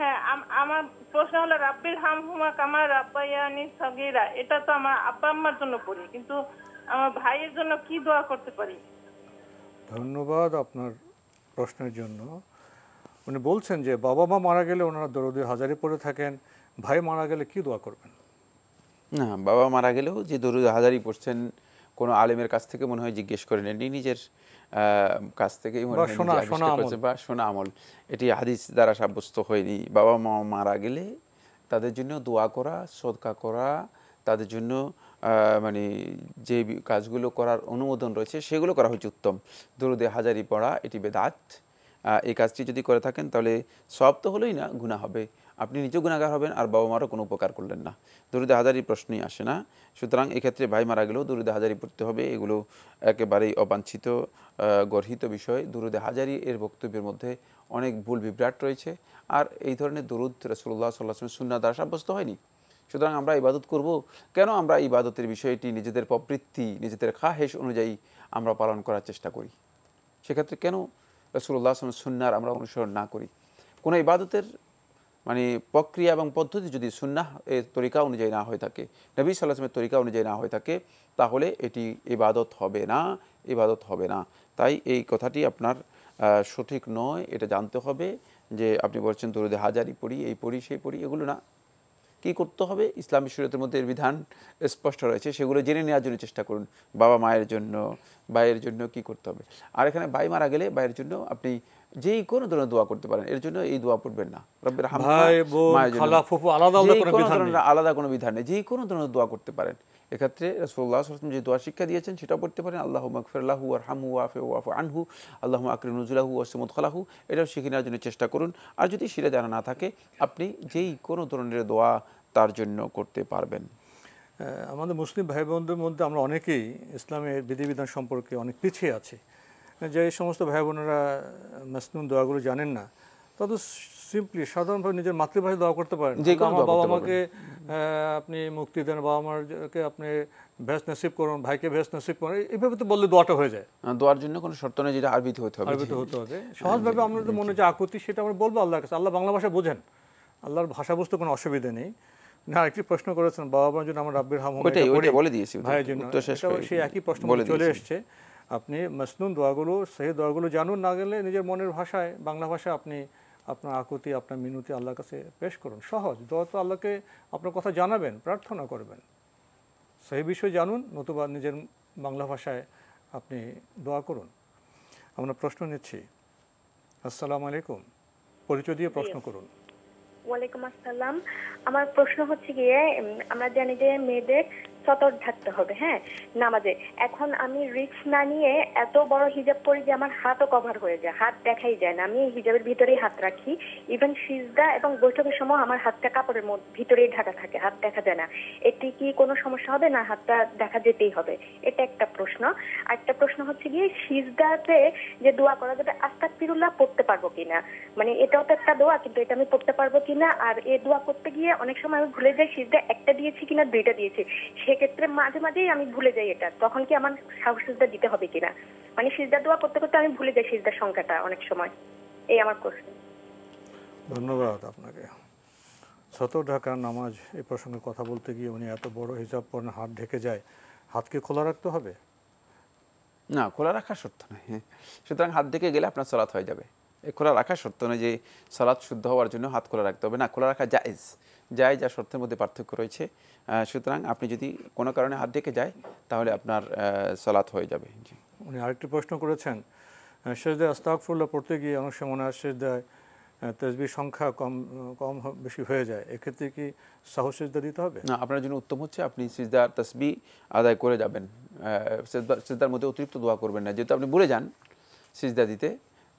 হ্যাঁ আমার প্রশ্ন হলো রাব্বির হামহুমা কামা রাব্বায়ানি সগিরা এটা তো আমার আব্বা আম্মার জন্য পড়ি কিন্তু আমার ভাইয়ের জন্য কি দোয়া করতে পারি ধন্যবাদ আপনার প্রশ্নের জন্য উনি বলছেন যে বাবা মা মারা গেলে ওনারা দরদে হাজারে পড়ে থাকেন ভাই মারা গেলে কি দোয়া করবেন না বাবা মারা গেলেও যে দরুদ হাজারই পড়ছেন কোনো আলেমের কাছ থেকে মনে হয় জিজ্ঞেস করে এটি নিজের কাছ থেকেই মনে হয় বা শোনা আমল এটি হাদিস দ্বারা সাব্যস্ত হয়নি বাবা মা মারা গেলে তাদের জন্য দোয়া করা সদকা করা তাদের জন্য মানে যে কাজগুলো করার অনুমোদন রয়েছে সেগুলো করা হয়েছে উত্তম দুরুদে হাজারি পড়া এটি বেদাত এই কাজটি যদি করে থাকেন তাহলে সব তো হলোই না গুণা হবে আপনি নিজেও গুণাগার হবেন আর বাবা মারও কোনো উপকার করলেন না দুরুদে হাজারি প্রশ্নই আসে না সুতরাং এক্ষেত্রে ভাই মারা গেলেও দুরুদে হাজারি পড়তে হবে এগুলো একেবারেই অবাঞ্ছিত গর্হিত বিষয় দুরুদে হাজারি এর বক্তব্যের মধ্যে অনেক ভুল বিভ্রাট রয়েছে আর এই ধরনের দুরুদ রসুল্লাহ সাল্লাহ সুন্না দ্বারা সাব্যস্ত হয়নি সুতরাং আমরা ইবাদত করব কেন আমরা ইবাদতের বিষয়টি নিজেদের প্রবৃত্তি নিজেদের খাহেস অনুযায়ী আমরা পালন করার চেষ্টা করি সেক্ষেত্রে কেন রসুল্লাহ আসলাম সুন্নার আমরা অনুসরণ না করি কোনো ইবাদতের মানে প্রক্রিয়া এবং পদ্ধতি যদি সুন্নাহ এর তরিকা অনুযায়ী না হয়ে থাকে নবী সাল্লাহামের তরিকা অনুযায়ী না হয়ে থাকে তাহলে এটি ইবাদত হবে না ইবাদত হবে না তাই এই কথাটি আপনার সঠিক নয় এটা জানতে হবে যে আপনি বলছেন দরুদে হাজারি পড়ি এই পড়ি সেই পড়ি এগুলো না কি করতে হবে ইসলামী শরীয়তের মধ্যে এর বিধান স্পষ্ট রয়েছে সেগুলো জেনে নেওয়ার জন্য চেষ্টা করুন বাবা মায়ের জন্য ভাইয়ের জন্য কি করতে হবে আর এখানে ভাই মারা গেলে ভাইয়ের জন্য আপনি যেই কোনো ধরনের দোয়া করতে পারেন এর জন্য এই দোয়া পড়বেন না রব্বের আলাদা আলাদা কোনো বিধান নেই যেই কোনো ধরনের দোয়া করতে পারেন এক্ষেত্রে রসুল্লাহ আসলাম যে দোয়া শিক্ষা দিয়েছেন সেটাও পড়তে পারেন আল্লাহ মকফিরাহু আর হামু আফে ও ওয়াফ আনহু আল্লাহ আকরি নজুলাহু আসমুদ খালাহু এটাও শিখে নেওয়ার জন্য চেষ্টা করুন আর যদি সেটা জানা না থাকে আপনি যেই কোনো ধরনের দোয়া তার জন্য করতে পারবেন আমাদের মুসলিম ভাই বোনদের মধ্যে আমরা অনেকেই ইসলামের বিধিবিধান সম্পর্কে অনেক পিছিয়ে আছি যে সমস্ত ভাই বোনেরা মাসনুন দোয়াগুলো জানেন না তত সিম্পলি সাধারণভাবে নিজের মাতৃভাষায় দোয়া করতে পারেন যে আমার বাবা মাকে আপনি মুক্তি দেন বাবা মাকে আপনি ভেস নসিব করুন ভাইকে ভেস নসিব করুন এইভাবে তো বললে দোয়াটা হয়ে যায় দোয়ার জন্য কোনো শর্ত নেই যেটা আরবিতে হতে হবে আরবিতে হতে হবে সহজভাবে আমরা আমাদের মনে যে আকুতি সেটা আমরা বলবো আল্লাহর কাছে আল্লাহ বাংলা ভাষা বোঝেন আল্লাহর ভাষা বুঝতে কোনো অসুবিধা নেই না একটি প্রশ্ন করেছেন বাবা মার জন্য আমার রাব্বির হাম বলে দিয়েছি ভাইয়ের জন্য সেই একই প্রশ্ন চলে এসছে আপনি মসনুন দোয়াগুলো সেই দোয়াগুলো জানুন না গেলে নিজের মনের ভাষায় বাংলা ভাষায় আপনি আপনার আকুতি আপনার মিনতি আল্লাহর কাছে পেশ করুন সহজ দোয়া তো আল্লাহকে আপনার কথা জানাবেন প্রার্থনা করবেন সেই বিষয়ে জানুন নতুবা নিজের বাংলা ভাষায় আপনি দোয়া করুন আমরা প্রশ্ন নিচ্ছি আসসালামু আলাইকুম পরিচয় দিয়ে প্রশ্ন করুন ওয়ালাইকুম আসসালাম আমার প্রশ্ন হচ্ছে গিয়ে আমরা জানি যে মেয়েদের সতর থাকতে হবে হ্যাঁ নামাজে এখন আমি রিক্স না নিয়ে এত বড় হিজাব পরি যে আমার হাতও কভার হয়ে যায় হাত দেখাই যায় না আমি হিজাবের ভিতরেই হাত রাখি ইভেন সিজদা এবং বৈঠকের সময় আমার হাতটা কাপড়ের ভিতরেই ঢাকা থাকে হাত দেখা যায় না এটি কি কোনো সমস্যা হবে না হাতটা দেখা যেতেই হবে এটা একটা প্রশ্ন আরেকটা প্রশ্ন হচ্ছে গিয়ে সিজদাতে যে দোয়া করা যাবে আস্তাক পিরুল্লাহ পড়তে পারবো কিনা মানে এটাও তো একটা দোয়া কিন্তু এটা আমি পড়তে পারবো কিনা আর এ দোয়া করতে গিয়ে অনেক সময় আমি ভুলে যাই সিজদা একটা দিয়েছি কিনা দুইটা দিয়েছি সে সেক্ষেত্রে মাঝে মাঝেই আমি ভুলে যাই এটা তখন কি আমার সাহস সিজদা দিতে হবে কিনা মানে সিজদা দোয়া করতে করতে আমি ভুলে যাই সিজদার সংখ্যাটা অনেক সময় এই আমার প্রশ্ন ধন্যবাদ আপনাকে শত ঢাকা নামাজ এই প্রসঙ্গে কথা বলতে গিয়ে উনি এত বড় হিসাব করেন হাত ঢেকে যায় হাতকে খোলা রাখতে হবে না খোলা রাখা শর্ত হ্যাঁ সুতরাং হাত ঢেকে গেলে আপনার সলাৎ হয়ে যাবে এ খোলা রাখা শর্ত নয় যে সলাৎ শুদ্ধ হওয়ার জন্য হাত খোলা রাখতে হবে না খোলা রাখা জায়েজ যায় যা শর্তের মধ্যে পার্থক্য রয়েছে সুতরাং আপনি যদি কোনো কারণে হাত ডেকে যায় তাহলে আপনার সলাত হয়ে যাবে উনি আরেকটি প্রশ্ন করেছেন সেজদা আস্তাকফুল্লাহ পড়তে গিয়ে অনেক সময় মনে হয় সেজদায় তেজবির সংখ্যা কম কম বেশি হয়ে যায় এক্ষেত্রে কি সাহস দিতে হবে না আপনার জন্য উত্তম হচ্ছে আপনি সিজদার তসবি আদায় করে যাবেন সিজদার মধ্যে অতিরিক্ত দোয়া করবেন না যেহেতু আপনি ভুলে যান সিজদা দিতে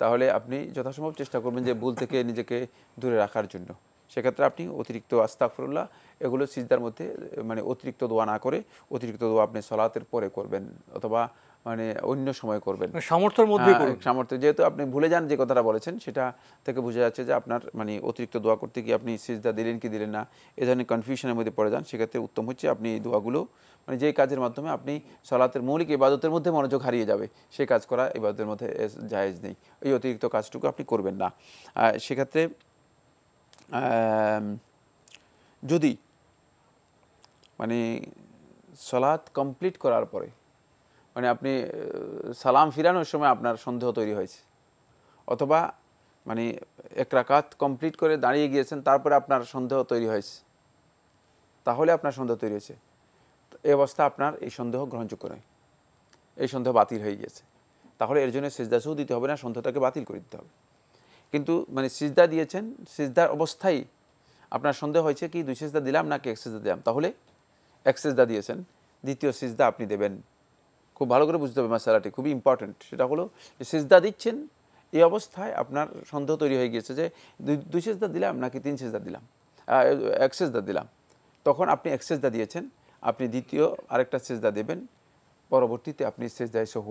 তাহলে আপনি যথাসম্ভব চেষ্টা করবেন যে ভুল থেকে নিজেকে দূরে রাখার জন্য সেক্ষেত্রে আপনি অতিরিক্ত আস্তাকফরুল্লাহ এগুলো সিজদার মধ্যে মানে অতিরিক্ত দোয়া না করে অতিরিক্ত দোয়া আপনি সলাতের পরে করবেন অথবা মানে অন্য সময় করবেন মানে সামর্থ্যের মধ্যে হ্যাঁ, সামর্থ্য যেহেতু আপনি ভুলে যান যে কথাটা বলেছেন সেটা থেকে বোঝা যাচ্ছে যে আপনার মানে অতিরিক্ত দোয়া করতে গিয়ে আপনি সিজদা দিলেন কি দিলেন না এ ধরনের কনফিউশনের মধ্যে পড়ে যান সেক্ষেত্রে উত্তম হচ্ছে আপনি এই দোয়াগুলো মানে যে কাজের মাধ্যমে আপনি সলাতের মৌলিক ইবাদতের মধ্যে মনোযোগ হারিয়ে যাবে সেই কাজ করা ইবাদতের মধ্যে জায়েজ নেই এই অতিরিক্ত কাজটুকু আপনি করবেন না সেক্ষেত্রে যদি মানে সলাত কমপ্লিট করার পরে মানে আপনি সালাম ফিরানোর সময় আপনার সন্দেহ তৈরি হয়েছে অথবা মানে এক রাকাত কমপ্লিট করে দাঁড়িয়ে গিয়েছেন তারপরে আপনার সন্দেহ তৈরি হয়েছে তাহলে আপনার সন্দেহ তৈরি হয়েছে এই অবস্থা আপনার এই সন্দেহ গ্রহণযোগ্য নয় এই সন্দেহ বাতিল হয়ে গিয়েছে তাহলে এর জন্য সেজদাসও দিতে হবে না সন্দেহটাকে বাতিল করে দিতে হবে কিন্তু মানে সিজদা দিয়েছেন সিজদার অবস্থায় আপনার সন্দেহ হয়েছে কি দুই সিজদা দিলাম নাকি এক সিজদা দিলাম তাহলে এক সিজদা দিয়েছেন দ্বিতীয় সিজদা আপনি দেবেন খুব ভালো করে বুঝতে হবে মশালাটি খুবই ইম্পর্ট্যান্ট সেটা হলো সিজদা দিচ্ছেন এই অবস্থায় আপনার সন্দেহ তৈরি হয়ে গিয়েছে যে দুই সেজদা দিলাম নাকি তিন সিজদা দিলাম এক সিজদা দিলাম তখন আপনি এক সিজদা দিয়েছেন আপনি দ্বিতীয় আরেকটা সিজদা দেবেন পরবর্তীতে আপনি সেজদায় সহ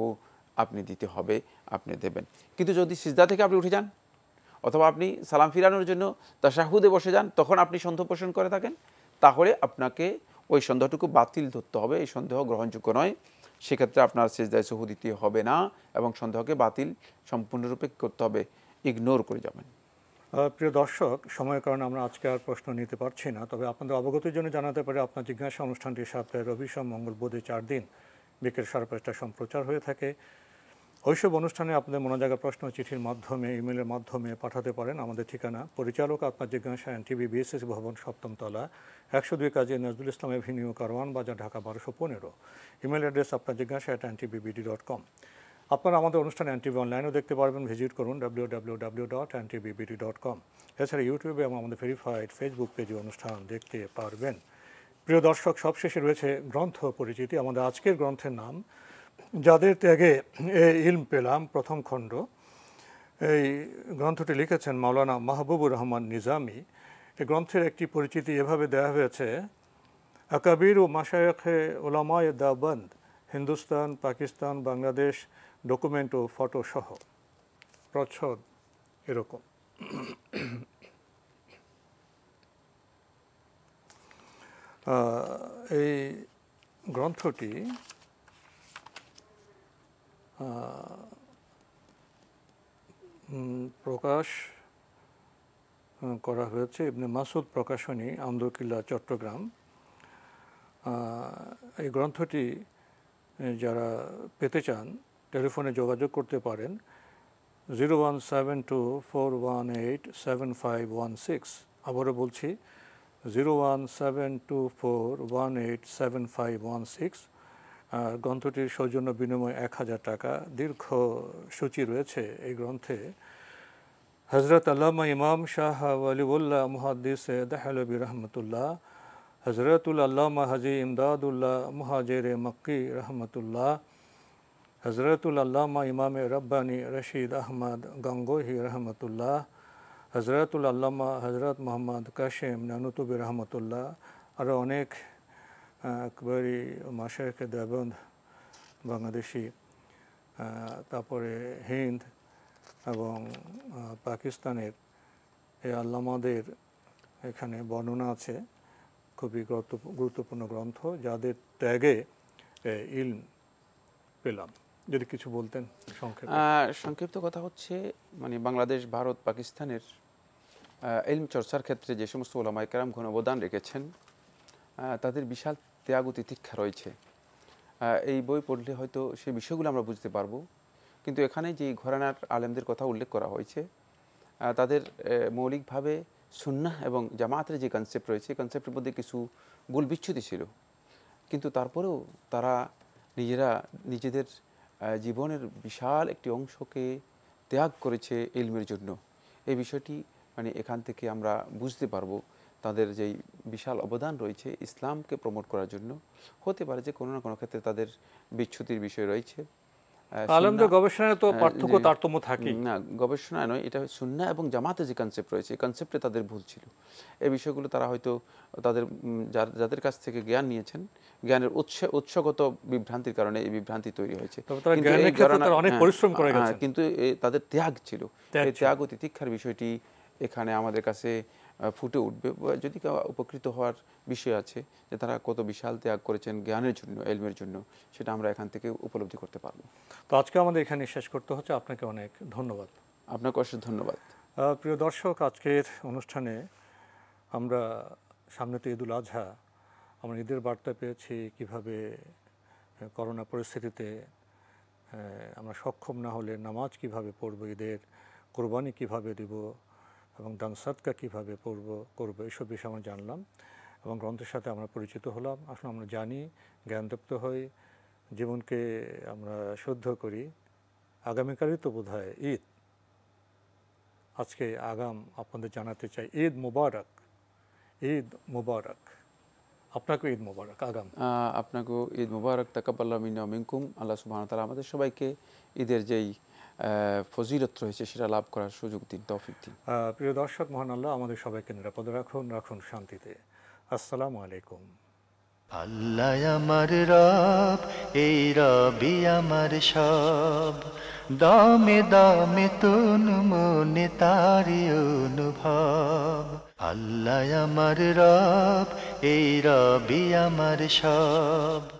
আপনি দিতে হবে আপনি দেবেন কিন্তু যদি সিজদা থেকে আপনি উঠে যান অথবা আপনি সালাম ফিরানোর জন্য তাশাহুদে বসে যান তখন আপনি সন্দেহ পোষণ করে থাকেন তাহলে আপনাকে ওই সন্দেহটুকু বাতিল ধরতে হবে এই সন্দেহ গ্রহণযোগ্য নয় সেক্ষেত্রে আপনার দায় সহু দিতে হবে না এবং সন্দেহকে বাতিল সম্পূর্ণরূপে করতে হবে ইগনোর করে যাবেন প্রিয় দর্শক সময়ের কারণে আমরা আজকে আর প্রশ্ন নিতে পারছি না তবে আপনাদের অবগতির জন্য জানাতে পারি আপনার জিজ্ঞাসা অনুষ্ঠানটি সপ্তাহে রবি সোম মঙ্গল বোধে চার দিন বিকেল সাড়ে পাঁচটা সম্প্রচার হয়ে থাকে ওইসব অনুষ্ঠানে আপনাদের মোনাজাগা প্রশ্ন চিঠির মাধ্যমে ইমেলের মাধ্যমে পাঠাতে পারেন আমাদের ঠিকানা পরিচালক আপনার জিজ্ঞাসা এন টিভি বিএসএস ভবন সপ্তমতলা একশো দুই কাজে নজরুল ইসলাম এভিনিউ কারওয়ান বাজার ঢাকা বারোশো পনেরো ইমেল অ্যাড্রেস আপনার জিজ্ঞাসা N TV BD dot com আপনারা আমাদের অনুষ্ঠান অ্যান্টিবি অনলাইনেও দেখতে পারবেন ভিজিট করুন W W W dot BD dot com এছাড়া ইউটিউবে এবং আমাদের ভেরিফাইড ফেসবুক পেজে অনুষ্ঠান দেখতে পারবেন প্রিয় দর্শক সবশেষে রয়েছে গ্রন্থ পরিচিতি আমাদের আজকের গ্রন্থের নাম যাদের ত্যাগে এ ইলম পেলাম প্রথম খণ্ড এই গ্রন্থটি লিখেছেন মাওলানা মাহবুবুর রহমান নিজামি এই গ্রন্থের একটি পরিচিতি এভাবে দেওয়া হয়েছে আকাবির ও মাসায়খে ওলামায় বন্দ হিন্দুস্তান পাকিস্তান বাংলাদেশ ডকুমেন্ট ও ফটোসহ প্রচ্ছদ এরকম এই গ্রন্থটি প্রকাশ করা হয়েছে এমনি মাসুদ প্রকাশনী আমদকিল্লা চট্টগ্রাম এই গ্রন্থটি যারা পেতে চান টেলিফোনে যোগাযোগ করতে পারেন zero one seven two four one eight seven five one six আবারও বলছি zero one seven two four one eight seven five one six আর গ্রন্থটির সৌজন্য বিনিময় এক হাজার টাকা দীর্ঘ সূচি রয়েছে এই গ্রন্থে হজরত আল্লামা ইমাম শাহ আলিউল্লাহ মুহাদ্দিস দাহলবি রহমতুল্লাহ হজরতুল আল্লামা হাজি ইমদাদুল্লাহ মুহাজের মক্কি রহমতুল্লাহ হজরতুল আল্লামা ইমাম রব্বানি রশিদ আহমদ গঙ্গোহি রহমতুল্লাহ হজরতুল আল্লামা হজরত মোহাম্মদ কাশেম নানুতুবি রহমতুল্লাহ আরও অনেক একবারই মাসায়কে দেবন্ধ বাংলাদেশি তারপরে হিন্দ এবং পাকিস্তানের এই আল্লামাদের এখানে বর্ণনা আছে খুবই গুরুত্বপূর্ণ গ্রন্থ যাদের ত্যাগে ইলম পেলাম যদি কিছু বলতেন সংক্ষেপ সংক্ষিপ্ত কথা হচ্ছে মানে বাংলাদেশ ভারত পাকিস্তানের ইলম চর্চার ক্ষেত্রে যে সমস্ত ওলামাইকার ঘন অবদান রেখেছেন তাদের বিশাল ত্যাগ ও তিতিক্ষা রয়েছে এই বই পড়লে হয়তো সেই বিষয়গুলো আমরা বুঝতে পারবো কিন্তু এখানে যে ঘরানার আলেমদের কথা উল্লেখ করা হয়েছে তাদের মৌলিকভাবে সুন্না এবং জামাতের যে কনসেপ্ট রয়েছে কনসেপ্টের মধ্যে কিছু গোল বিচ্ছুতি ছিল কিন্তু তারপরেও তারা নিজেরা নিজেদের জীবনের বিশাল একটি অংশকে ত্যাগ করেছে ইলমের জন্য এই বিষয়টি মানে এখান থেকে আমরা বুঝতে পারবো তাদের যেই বিশাল অবদান রয়েছে ইসলামকে প্রমোট করার জন্য হতে পারে যে কোনো না কোনো ক্ষেত্রে তাদের বিচ্ছুতির বিষয় রয়েছে গবেষণায় তো পার্থক্য তারতম্য থাকে না নয় এটা সুন্না এবং জামাতে যে কনসেপ্ট রয়েছে এই কনসেপ্টে তাদের ভুল ছিল এই বিষয়গুলো তারা হয়তো তাদের যাদের কাছ থেকে জ্ঞান নিয়েছেন জ্ঞানের উৎস উৎসগত বিভ্রান্তির কারণে এই বিভ্রান্তি তৈরি হয়েছে অনেক হ্যাঁ, পরিশ্রম করে কিন্তু তাদের ত্যাগ ছিল এই ত্যাগ ও তিতিক্ষার বিষয়টি এখানে আমাদের কাছে ফুটে উঠবে যদি কেউ উপকৃত হওয়ার বিষয় আছে যে তারা কত বিশাল ত্যাগ করেছেন জ্ঞানের জন্য এলমের জন্য সেটা আমরা এখান থেকে উপলব্ধি করতে পারবো তো আজকে আমাদের এখানে শেষ করতে হচ্ছে আপনাকে অনেক ধন্যবাদ আপনাকে অশেষ ধন্যবাদ প্রিয় দর্শক আজকের অনুষ্ঠানে আমরা সামনে তো ঈদুল আজহা আমরা ঈদের বার্তা পেয়েছি কিভাবে করোনা পরিস্থিতিতে আমরা সক্ষম না হলে নামাজ কিভাবে পড়ব ঈদের কোরবানি কিভাবে দেব এবং দান সাদকা কীভাবে পড়ব করবো এসব বিষয়ে আমরা জানলাম এবং গ্রন্থের সাথে আমরা পরিচিত হলাম আসলে আমরা জানি জ্ঞানদপ্ত হই জীবনকে আমরা শুদ্ধ করি আগামীকালই তো বোধ হয় ঈদ আজকে আগাম আপনাদের জানাতে চাই ঈদ মুবারক ঈদ মুবারক আপনাকে ঈদ মুবারক আগাম আপনাকেও ঈদ মুবারক তাকাবাল্লা মিনকুম আল্লাহ সুবাহ তালা আমাদের সবাইকে ঈদের যেই ফজিলত রয়েছে সেটা লাভ করার সুযোগ দিন তফিক দিন প্রিয় দর্শক মহান আল্লাহ আমাদের সবাইকে নিরাপদ রাখুন রাখুন শান্তিতে আসসালামু আলাইকুম আল্লাহ আমার রব এই রবি আমার সব দমে দমে তুন মনে তারি অনুভব আল্লাহ আমার রব এই রবি আমার সব